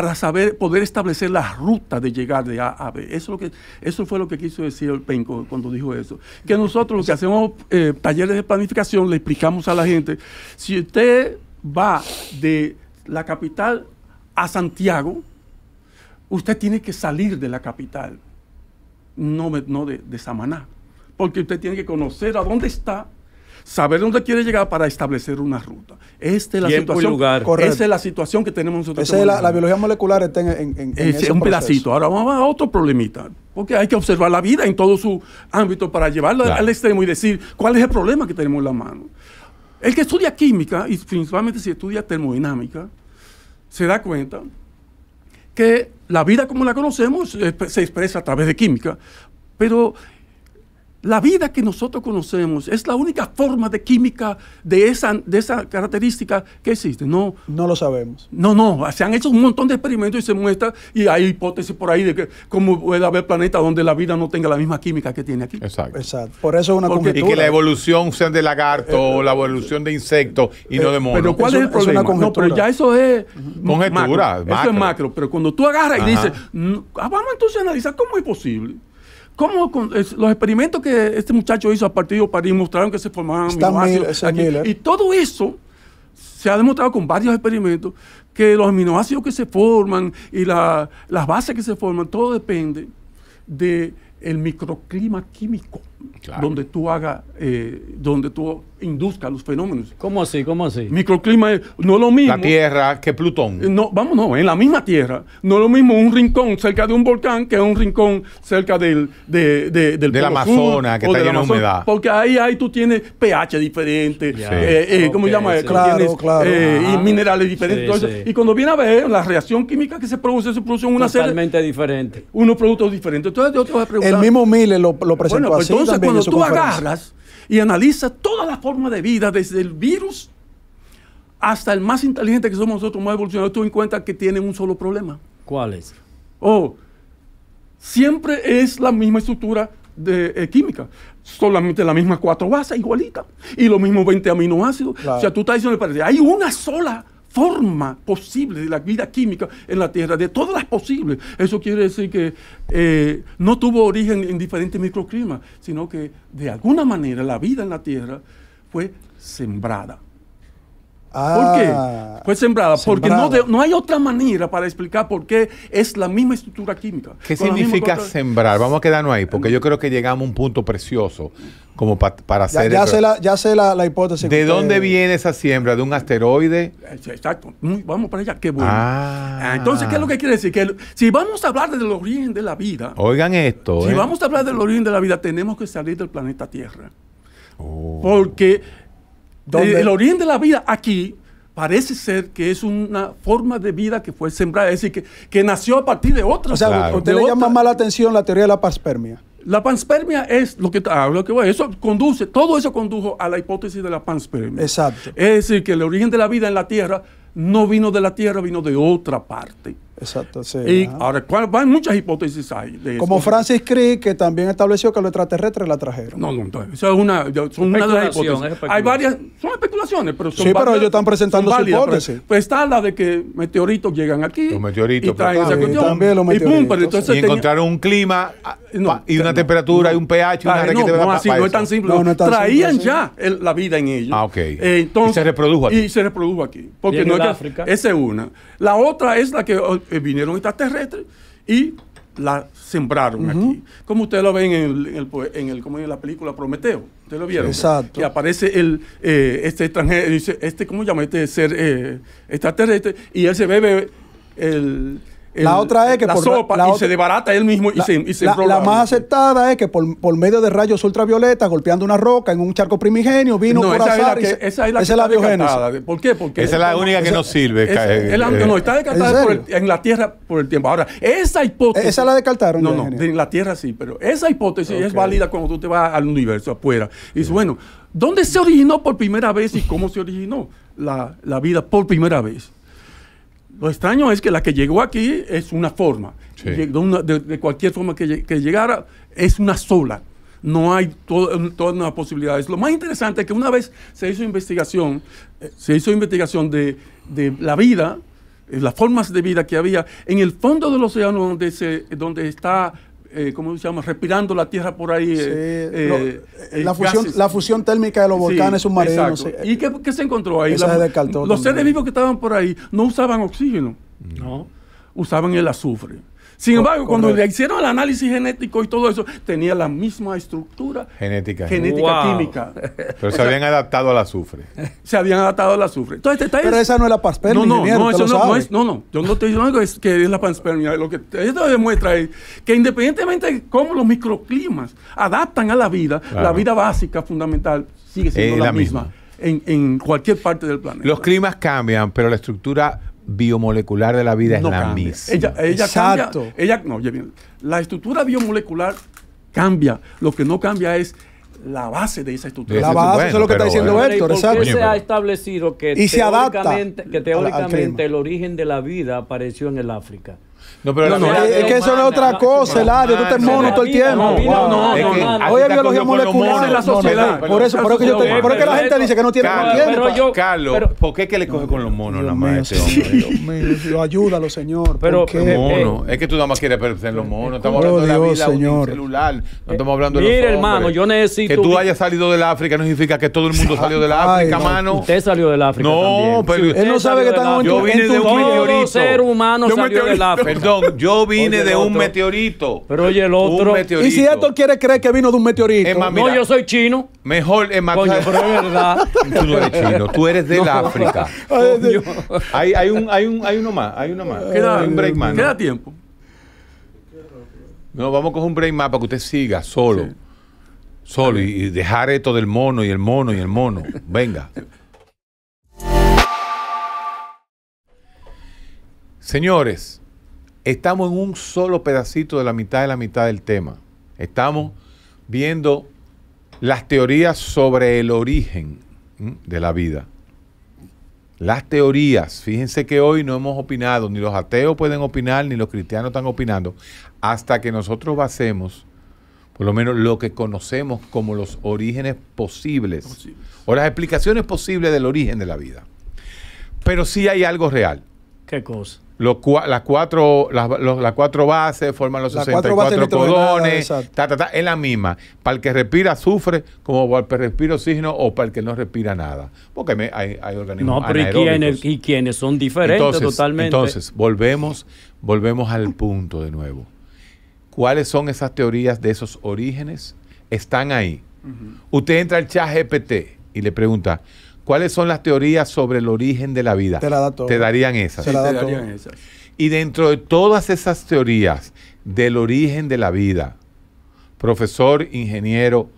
para saber, poder establecer la ruta de llegar de A a B. Eso, lo que, eso fue lo que quiso decir el Penco cuando dijo eso. Que nosotros lo que hacemos, eh, talleres de planificación, le explicamos a la gente, si usted va de la capital a Santiago, usted tiene que salir de la capital, no, no de, de Samaná, porque usted tiene que conocer a dónde está saber dónde quiere llegar para establecer una ruta. Este es la situación. Lugar. Esa es la situación que tenemos nosotros. Esa es la, biología molecular está en, en, en es un pedacito. Ahora vamos a otro problemita. Porque hay que observar la vida en todo su ámbito para llevarla al extremo y decir cuál es el problema que tenemos en la mano. El que estudia química, y principalmente si estudia termodinámica, se da cuenta que la vida como la conocemos eh, se expresa a través de química. Pero la vida que nosotros conocemos es la única forma de química de esa, de esa característica que existe. No, no lo sabemos. No, no. Se han hecho un montón de experimentos y se muestra, y hay hipótesis por ahí de que cómo puede haber planetas donde la vida no tenga la misma química que tiene aquí. Exacto. Exacto. Por eso es una conjetura. Y que la evolución sea de lagarto o eh, eh, la evolución de insectos y no de mono. Pero ¿cuál es el problema? no, pero ya eso es. Conjetura. Macro. es macro. Pero cuando tú agarras y dices, mm, ah, vamos entonces a analizar cómo es posible los experimentos que este muchacho hizo a partir de París mostraron que se formaban aminoácidos? y todo eso se ha demostrado con varios experimentos que los aminoácidos que se forman y las bases que se forman, todo depende del microclima químico donde tú hagas, eh, donde tú induzcas los fenómenos. ¿Cómo así? ¿Cómo así? Microclima es, no lo mismo. La Tierra que Plutón. Eh, no, vamos, no, en la misma Tierra. No es lo mismo un rincón cerca de un volcán que un rincón cerca del, de, del, Amazonas, que está lleno de humedad. Porque ahí, ahí tú tienes pH diferente, eh, ¿cómo se llama? Claro, y ah, minerales diferentes. Y cuando viene a ver la reacción química que se produce, se produce una Totalmente serie. Totalmente diferente. Unos productos diferentes. Entonces yo te voy a preguntar. El mismo Miller lo, presentó pues o sea, cuando tú agarras y analizas toda la forma de vida, desde el virus hasta el más inteligente que somos nosotros, más evolucionados, tú cuenta que tienen un solo problema. ¿Cuál es? Oh, siempre es la misma estructura eh, química. Solamente las mismas cuatro bases, igualita. Y los mismos 20 aminoácidos. O sea, tú estás diciendo, hay una sola forma posible de la vida química en la Tierra, de todas las posibles. Eso quiere decir que eh, no tuvo origen en diferentes microclimas, sino que de alguna manera la vida en la Tierra fue sembrada. ¿Por qué? Ah, Fue sembrada, porque no, no hay otra manera para explicar por qué es la misma estructura química. ¿Qué significa sembrar? Vamos a quedarnos ahí, porque yo creo que llegamos a un punto precioso como para hacer... Ya, ya sé, la, hipótesis. ¿De dónde viene esa siembra? ¿De un asteroide? Exacto. Vamos para allá, qué bueno. Ah. Ah, entonces, ¿qué es lo que quiere decir? Que si vamos a hablar del origen de la vida... Oigan esto. Si ¿eh? vamos a hablar del origen de la vida, tenemos que salir del planeta Tierra. Oh. Porque el origen de la vida aquí parece ser que es una forma de vida que fue sembrada, es decir, que, nació a partir de otra. O sea, llama más la atención la teoría de la panspermia. La panspermia es lo que hablo, ah, que eso conduce, todo eso condujo a la hipótesis de la panspermia. Exacto. Es decir, que el origen de la vida en la Tierra no vino de la Tierra, vino de otra parte. Exacto, sí. Y ahora, hay muchas hipótesis ahí. Como Francis Crick, que también estableció que los extraterrestres la trajeron. No, no, eso es una, son una de las hipótesis. Hay varias, son especulaciones, pero son Sí, pero ellos están presentando su hipótesis. Pues está la de que meteoritos llegan aquí. Los meteoritos. Y traen pues, esa cuestión. También los meteoritos. Y, pum, pero entonces y encontraron un clima ah, ah, y una temperatura y un pH. Una ah, no, no, así, no es tan simple. Traían ya la vida en ellos. Ah, ok. y se reprodujo aquí. Y se reprodujo aquí. Porque no es Esa es una. La otra es la que eh, vinieron extraterrestres y la sembraron aquí. Como ustedes lo ven en, el, como en la película Prometeo. Ustedes lo vieron. Exacto. Que aparece el, eh, este extranjero, dice, este, ¿cómo llama? Este ser eh, extraterrestre. Y él se bebe el la otra es que la sopa y se desbarata él mismo y se, y la, más aceptada es que por, medio de rayos ultravioleta golpeando una roca en un charco primigenio vino esa es la esa es la, esa que ¿Por qué? Porque esa es la única que nos sirve. no, eh, está descartada ¿en, la Tierra por el tiempo. Ahora, esa hipótesis... Esa la descartaron. No, no, en la Tierra sí, pero esa hipótesis es válida cuando tú te vas al universo afuera. Y bueno, ¿dónde se originó por primera vez y cómo se originó la vida por primera vez? Lo extraño es que la que llegó aquí es una forma. De, cualquier forma que, llegara, es una sola. No hay todas las posibilidades. Lo más interesante es que una vez se hizo investigación, eh, se hizo investigación de, la vida, eh, las formas de vida que había, en el fondo del océano donde, donde está eh, ¿cómo se llama? Respirando la tierra por ahí. Eh, eh, eh, la, fusión, térmica de los volcanes submarinos. ¿Y qué, se encontró ahí? los seres vivos que estaban por ahí no usaban oxígeno, Usaban el azufre. Sin embargo, cuando le hicieron el análisis genético y todo eso, tenía la misma estructura genética, genética química. Pero se habían adaptado al azufre. Se habían adaptado al azufre. Este pero esa no es la panspermia. No, no, no, eso no, es, no, no, Yo no estoy diciendo que es, que es la panspermia. Lo que esto demuestra es que independientemente de cómo los microclimas adaptan a la vida, la vida básica, fundamental, sigue siendo la, misma. en, cualquier parte del planeta. Los climas cambian, pero la estructura biomolecular de la vida es la misma. Ella, ella Exacto. Cambia, ella, no, bien, la estructura biomolecular cambia. Lo que no cambia es la base de esa estructura. La base, eso es lo que está diciendo Héctor. Exacto. se ha establecido que teóricamente el origen de la vida apareció en el África? No, pero no, es, que eso es otra cosa, el Tú te mono todo el tiempo. No, no, Hoy hay biología molecular en la sociedad. Por eso, por eso que que la gente dice que no tiene tiempo Carlos, ¿por qué que le coge con los monos nada más mío. ayúdalo, señor. Pero eh, eh, mono, es que tú nada más quieres perder los monos. Estamos oh, hablando de la vida señor. celular. No eh, estamos hablando de los Mira, hermano, yo necesito que tú hayas salido del África no significa que todo el mundo salió del África, mano. Usted salió del África No, pero él no sabe que estamos en Yo vine de un ser humano salió del África. Perdón, yo vine de un meteorito. Pero oye, el otro. Y si esto quiere creer que vino de un meteorito. no, yo soy chino. Mejor, es más. Coño, pero es verdad. Tú no eres chino, tú eres del África. hay, hay, un, hay, un, hay uno más, hay uno más. Queda, un tiempo. No, vamos a coger un break más para que usted siga solo. Solo y dejar esto del mono y el mono y el mono. Venga. Señores, estamos en un solo pedacito de la mitad de la mitad del tema. Estamos viendo las teorías sobre el origen de la vida. Las teorías, fíjense que hoy no hemos opinado, ni los ateos pueden opinar, ni los cristianos están opinando, hasta que nosotros basemos, por lo menos lo que conocemos como los orígenes posibles, o las explicaciones posibles del origen de la vida. Pero sí hay algo real. ¿Qué cosa? las, cuatro, las, cuatro bases forman los 64 codones, es la misma. Para el que respira sufre como para el que respira oxígeno o para el que no respira nada. Porque hay, hay organismos No, pero y quienes, son diferentes totalmente. Entonces, volvemos, volvemos al punto de nuevo. ¿Cuáles son esas teorías de esos orígenes? Están ahí. Usted entra al chat GPT y le pregunta, ¿Cuáles son las teorías sobre el origen de la vida? Te, darían esas. Y dentro de todas esas teorías del origen de la vida, profesor, ingeniero,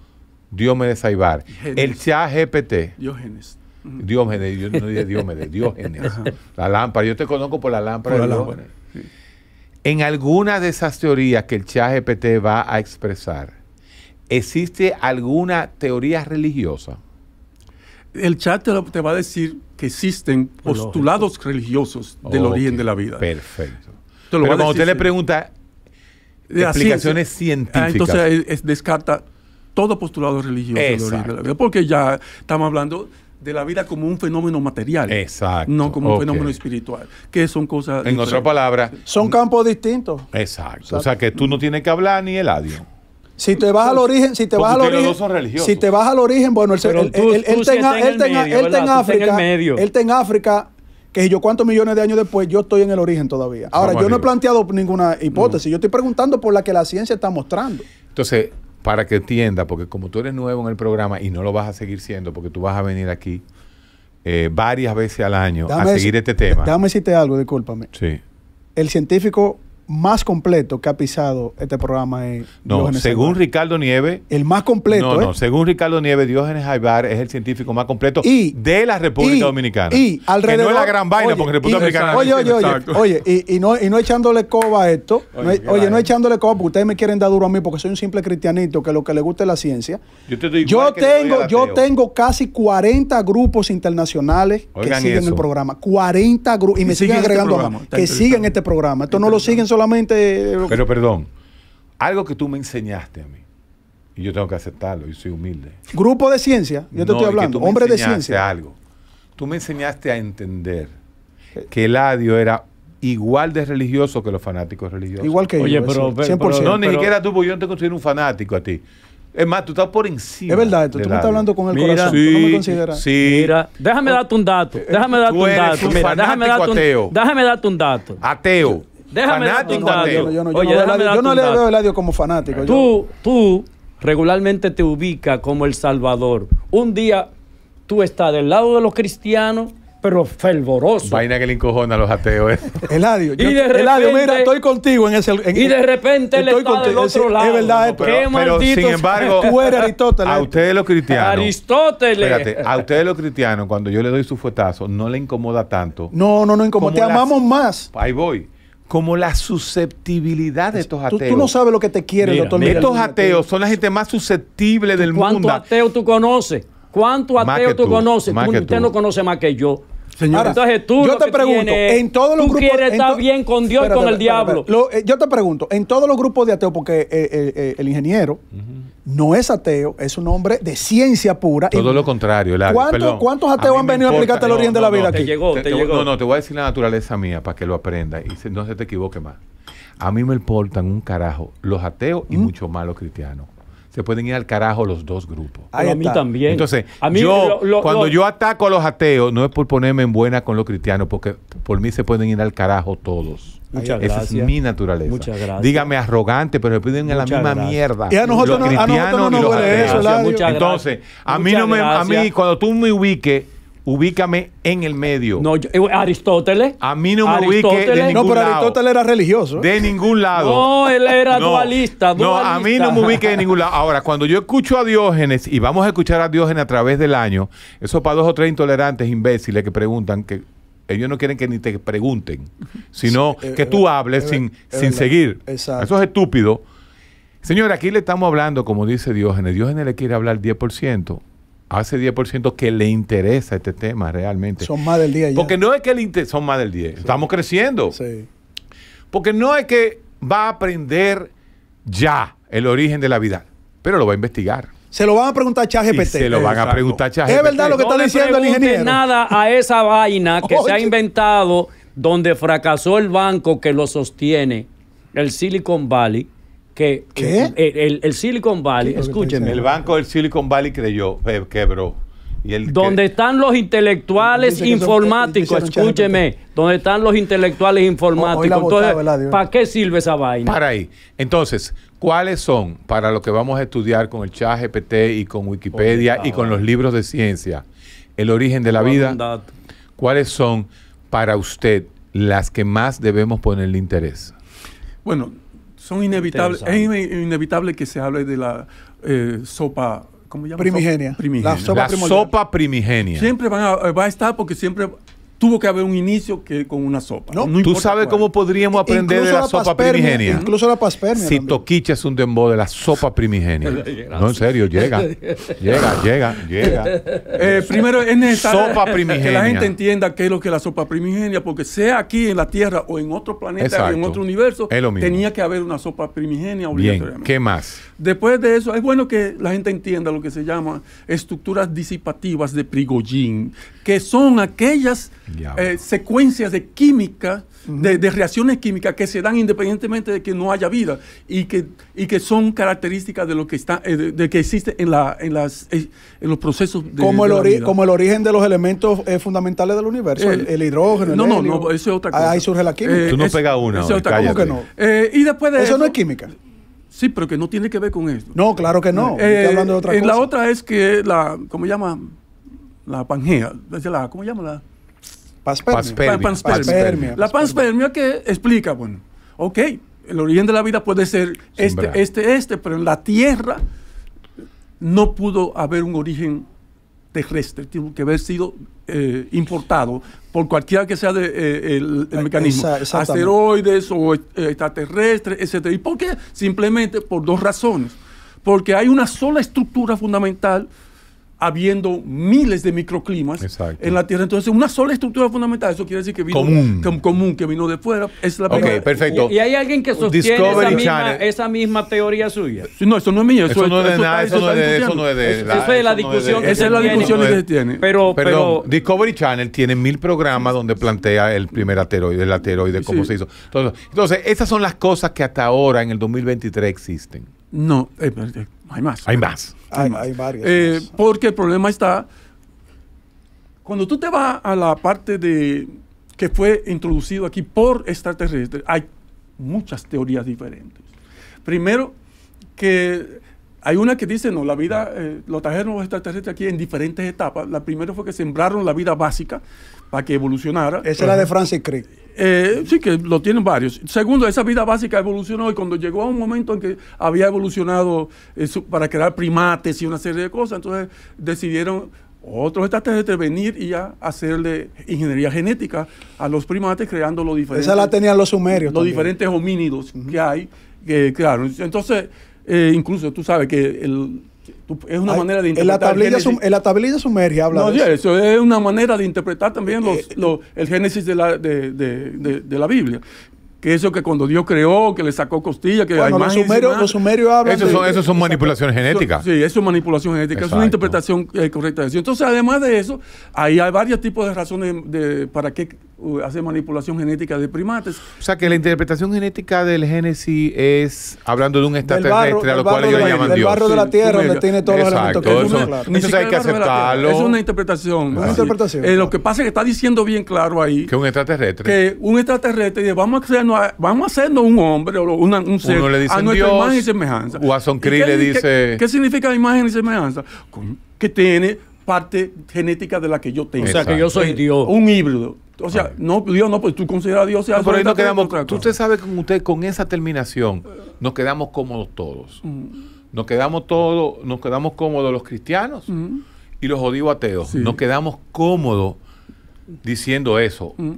Diomedes Aibar, el chat GPT. Diógenes. yo no Diógenes. La lámpara, yo te conozco por la lámpara. de la En alguna de esas teorías que el chat GPT va a expresar, ¿existe alguna teoría religiosa? el chat te, va a decir que existen postulados religiosos del origen de la vida. Perfecto. Pero cuando usted le pregunta explicaciones aplicaciones ah, científicas. entonces eh, descarta todo postulado religioso del origen de la vida, porque ya estamos hablando de la vida como un fenómeno material, Exacto. no como un fenómeno espiritual, que son cosas... En otras palabras... Son campos distintos. Exacto. O sea, que tú no tienes que hablar ni el adiós. Si te vas al origen, si te vas al origen, si te vas al origen, bueno, él, está en África, él está en África, que yo cuántos millones de años después yo estoy en el origen todavía. Ahora, yo no he planteado ninguna hipótesis, mm. yo estoy preguntando por la que la ciencia está mostrando. Entonces, para que entienda, porque como tú eres nuevo en el programa y no lo vas a seguir siendo, porque tú vas a venir aquí eh, varias veces al año a seguir este tema. Déjame decirte algo, discúlpame. Sí. El científico más completo que ha pisado este programa es No, según Ricardo Nieves. El más completo. No, no, ¿eh? según Ricardo Nieves, Diógenes Aybar es el científico más completo de la República Dominicana. Y alrededor. Que no es la gran vaina, porque República Dominicana. Oye, oye, oye. Oye, y, no, y no echándole coba a esto. Oye, no, echándole coba, porque ustedes me quieren dar duro a mí, porque soy un simple cristianito que lo que le gusta es la ciencia. Yo, tengo, yo tengo casi 40 grupos internacionales que siguen el programa. 40 grupos. Y me siguen, este agregando. que siguen este programa. Esto no lo siguen solo eh, eh, pero perdón, algo que tú me enseñaste a mí, y yo tengo que aceptarlo, yo soy humilde. Grupo de ciencia, yo te estoy hablando, hombre de ciencia. algo. Tú me enseñaste a entender eh. que el adio era igual de religioso que los fanáticos religiosos. Igual que yo, pero, 100%. No, ni siquiera tú, porque yo no te considero un fanático a ti. Es más, tú estás por encima. Es verdad, tú, me estás hablando con el corazón. Sí, Sí. Mira, déjame darte un dato. Déjame darte un dato. déjame darte un, ateo. déjame darte un dato. Ateo. Déjame fanático Yo no, yo le veo a Eladio como fanático. Tú, tú regularmente te ubicas como el Salvador. Un día tú estás del lado de los cristianos pero fervoroso. Vaina que le encojona a los ateos. ¿eh? Eladio, Eladio, mira, estoy contigo en ese. En, y de repente él está contigo, del otro lado. Es verdad, pero, sin embargo, tú eres Aristóteles. A ustedes los cristianos. Aristóteles. Espérate, a ustedes los cristianos, cuando yo le doy su fuetazo, no le incomoda tanto. No, no, no incomoda. Te amamos más. Ahí voy como la susceptibilidad de estos ateos. Tú, no sabes lo que te quiere doctor Estos ateos son la gente más susceptible del mundo. ¿Cuántos ateos tú conoces? ¿Cuántos ateos tú, conoces? usted no conoce más que yo. Señora, Entonces tú yo te pregunto, en todos los tú quieres estar bien con Dios y con el diablo. Eh, yo te pregunto, en todos los grupos de ateos, porque eh, eh, el ingeniero no es ateo, es un hombre de ciencia pura. Todo lo contrario. La, ateo. ¿Cuántos ateos han venido a aplicarte el origen de la vida aquí? llegó, No, no, te voy a decir la naturaleza mía para que lo aprenda y no se te equivoque más. A mí me importan un carajo los ateos y ¿Mm? mucho más los cristianos. Se pueden ir al carajo los dos grupos. a mí también. Entonces, cuando yo ataco a los ateos, no es por ponerme en buena con los cristianos, porque por mí se pueden ir al carajo todos. Muchas Esa es mi naturaleza. Muchas gracias. Dígame arrogante, pero le piden la misma mierda. Y a nosotros no, a nosotros no nos Entonces, a mí, no me, a mí, cuando tú me ubiques, ubícame en el medio. No, eh, Aristóteles. A mí no me ubique No, pero Aristóteles era religioso. ¿eh? De ningún lado. No, él era dualista, No, a mí no me ubique de ningún lado. Ahora, cuando yo escucho a Diógenes, y vamos a escuchar a Diógenes a través del año, eso para dos o tres intolerantes imbéciles que preguntan que ellos no quieren que ni te pregunten, sino que tú hables sin, sin seguir. Eso es estúpido. Señor, aquí le estamos hablando, como dice Diógenes, Diógenes le quiere hablar 10%, hace 10% que le interesa este tema realmente. Son más del 10 Porque no es que le interesa, son más del 10, estamos creciendo. Porque no es que va a aprender ya el origen de la vida, pero lo va a investigar. Se lo van a preguntar a ChatGPT. Se lo van a preguntar a Es verdad lo que está diciendo el ingeniero. nada a esa vaina que se ha inventado donde fracasó el banco que lo sostiene, el Silicon Valley. Que ¿Qué? El, Silicon Valley, escúchenme El banco del Silicon Valley creyó, eh, quebró. Dónde donde están los intelectuales informáticos, escúcheme, donde están los intelectuales informáticos. ¿para qué sirve esa vaina? Para ahí. Entonces, ¿cuáles son para lo que vamos a estudiar con el chat GPT y con Wikipedia y con ah. los libros de ciencia? El origen de la vida. ¿Cuáles son para usted las que más debemos ponerle interés? Bueno, son inevitables. Es inevitable que se hable de la eh, sopa ¿cómo Primigenia. La sopa la sopa primigenia. Siempre eh, va a estar porque siempre tuvo que haber un inicio que con una sopa. tú sabes cómo podríamos aprender de la, sopa primigenia. Incluso la paspermia. Si Toquicha es un dembow de la sopa primigenia. no, en serio, llega. llega, llega, llega. Eh, primero es necesario que la gente entienda qué es lo que es la sopa primigenia, porque sea aquí en la Tierra o en otro planeta o en otro universo, tenía que haber una sopa primigenia obligatoriamente. Bien, ¿qué más? Después de eso, es bueno que la gente entienda lo que se llama estructuras disipativas de Prigogine, que son aquellas eh, secuencias de química, de, reacciones químicas que se dan independientemente de que no haya vida y que, y que son características de lo que está, eh, de, que existe en, la, en, las, eh, en los procesos como el Como el origen de los elementos fundamentales del universo, el, hidrógeno. No, no, eso es otra cosa. Ahí surge la química. Tú no pegas una. Eso Que no? y después eso, no es química. Sí, pero que no tiene que ver con esto. No, claro que no. La otra es que la, ¿cómo llama? La Pangea. La, ¿Cómo llama la? la Panspermia. La panspermia que explica, bueno, ok, el origen de la vida puede ser este, este, este, pero en la Tierra no pudo haber un origen terrestre, tuvo que haber sido eh, importado por cualquiera que sea de, eh, el, eh, mecanismo, asteroides o extraterrestres, etc. ¿Y por qué? Simplemente por dos razones. Porque hay una sola estructura fundamental habiendo miles de microclimas en la Tierra. Entonces, una sola estructura fundamental, eso quiere decir que vino común, que vino de fuera, es la primera. perfecto. Y, hay alguien que sostiene esa misma, teoría suya. No, eso no es mío. Eso, no es de nada, eso, no es de... Eso, la, discusión. esa es la discusión que se tiene. Pero, Discovery Channel tiene mil programas donde plantea el primer ateroide, el ateroide, cómo se hizo. Entonces, esas son las cosas que hasta ahora, en el 2023, existen. No, eh, eh hay más. Hay más. Hay, eh, Porque el problema está, cuando tú te vas a la parte de que fue introducido aquí por extraterrestres, hay muchas teorías diferentes. Primero, que hay una que dice, no, la vida, eh, lo trajeron los extraterrestres aquí en diferentes etapas. La primera fue que sembraron la vida básica para que evolucionara. Esa es la de Francis Crick. Eh, sí que lo tienen varios. Segundo, esa vida básica evolucionó y cuando llegó a un momento en que había evolucionado eh, para crear primates y una serie de cosas, entonces decidieron otros de intervenir y ya hacerle ingeniería genética a los primates creando los diferentes... Esa la tenían los sumerios. Los diferentes homínidos que hay, que crearon. Entonces, eh, incluso tú sabes que el, es una manera de interpretar. En la tablilla, el habla eso. es una manera de interpretar también los, eh, los, el Génesis de la, de, de, de, la Biblia que eso que cuando Dios creó, que le sacó costillas, que hay más. los sumerios hablan son, eso son manipulaciones genéticas. Sí, eso es manipulación genética, es una interpretación eh, correcta de eso. Entonces, además de eso, ahí hay varios tipos de razones de, para qué uh, hacer manipulación genética de primates. O sea, que la interpretación genética del Génesis es hablando de un extraterrestre, a lo cual ellos llaman El barro de la Tierra, donde tiene todos los elementos. Eso, claro. eso hay que aceptarlo. Es una interpretación. Una interpretación. Eh, lo que pasa es que está diciendo bien claro ahí. Que un extraterrestre. Que un extraterrestre, vamos a crear a, vamos haciendo un hombre o un ser a nuestra imagen y semejanza. Watson le dice. Qué, significa imagen y semejanza? Que tiene parte genética de la que yo tengo. O sea, que yo soy Dios. Un híbrido. O sea, no, Dios no, pues tú consideras a Dios. sea. pero no quedamos. usted sabe que usted con esa terminación nos quedamos cómodos todos. Mm. Nos quedamos todos, nos quedamos cómodos los cristianos mm. y los odio ateos. Nos quedamos cómodos diciendo eso. Mm.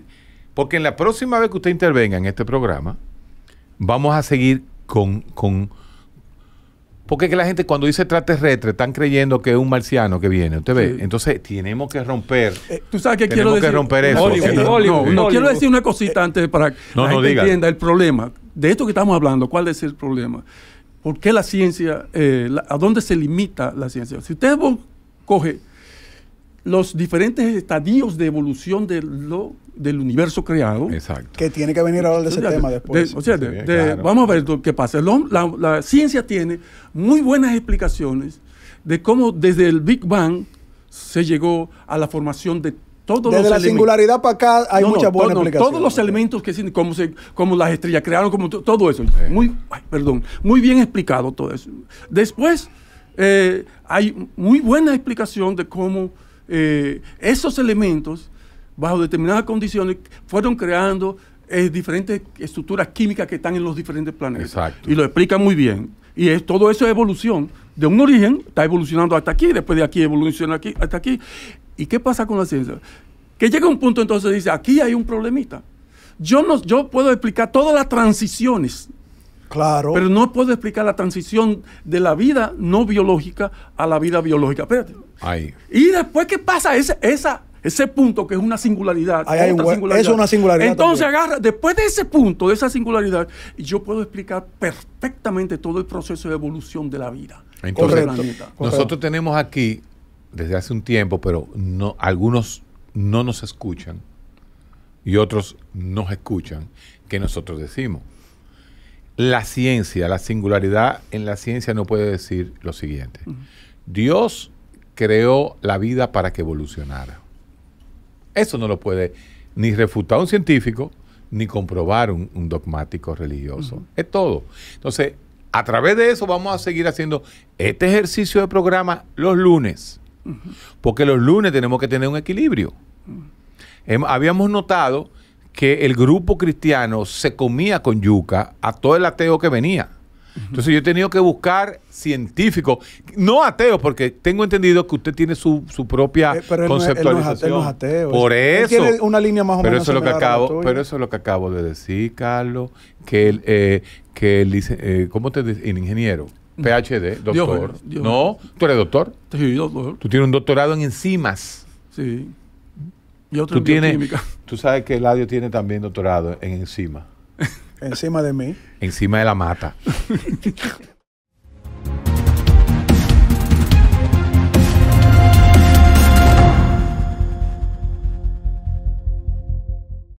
Porque en la próxima vez que usted intervenga en este programa, vamos a seguir con, con porque que la gente cuando dice extraterrestre están creyendo que es un marciano que viene. Usted ve. Entonces tenemos que romper. Eh, Tú sabes qué quiero decir. Que romper eso. no, quiero decir una cosita eh, antes para que la gente entienda el problema. De esto que estamos hablando, ¿cuál es el problema? ¿Por qué la ciencia, eh, a dónde se limita la ciencia? Si usted coge los diferentes estadios de evolución de lo, del universo creado. Exacto. Que tiene que venir a hablar de ese tema después. Vamos a ver qué pasa. La, ciencia tiene muy buenas explicaciones de cómo desde el Big Bang se llegó a la formación de todos los desde la singularidad para acá hay muchas buenas explicaciones. Todos los elementos que como, se, como las estrellas crearon, como todo eso. Muy, perdón, muy bien explicado todo eso. Después eh, hay muy buena explicación de cómo eh, esos elementos, bajo determinadas condiciones, fueron creando eh, diferentes estructuras químicas que están en los diferentes planetas. Exacto. Y lo explica muy bien. Y es, todo eso es evolución. De un origen, está evolucionando hasta aquí, después de aquí evoluciona aquí, hasta aquí. ¿Y qué pasa con la ciencia? Que llega un punto entonces dice, aquí hay un problemita. Yo, no, yo puedo explicar todas las transiciones Claro. Pero no puedo explicar la transición de la vida no biológica a la vida biológica. Espérate. Ahí. Y después, ¿qué pasa? Ese, ese punto que es una singularidad. Ahí hay Es una singularidad. Entonces, agarra, después de ese punto, de esa singularidad, yo puedo explicar perfectamente todo el proceso de evolución de la vida. correcto, nosotros tenemos aquí, desde hace un tiempo, pero no, algunos no nos escuchan y otros nos escuchan, que nosotros decimos la ciencia, la singularidad en la ciencia no puede decir lo siguiente. Dios creó la vida para que evolucionara. Eso no lo puede ni refutar un científico, ni comprobar un, dogmático religioso. Es todo. Entonces, a través de eso vamos a seguir haciendo este ejercicio de programa los lunes. Porque los lunes tenemos que tener un equilibrio. Em, habíamos notado que el grupo cristiano se comía con yuca a todo el ateo que venía. Entonces yo he tenido que buscar científicos, no ateos, porque tengo entendido que usted tiene su, propia pero Por eso. tiene una línea más o pero menos Eso lo que acabo, pero eso es lo que acabo de decir, Carlos, que el, eh, que eh, ¿cómo te dice? ingeniero. PhD, doctor. No, tú eres doctor. Sí, doctor. Tú tienes un doctorado en enzimas. Sí. Y otro tú, tú sabes que Eladio tiene también doctorado en Encima. encima de mí. Encima de la mata.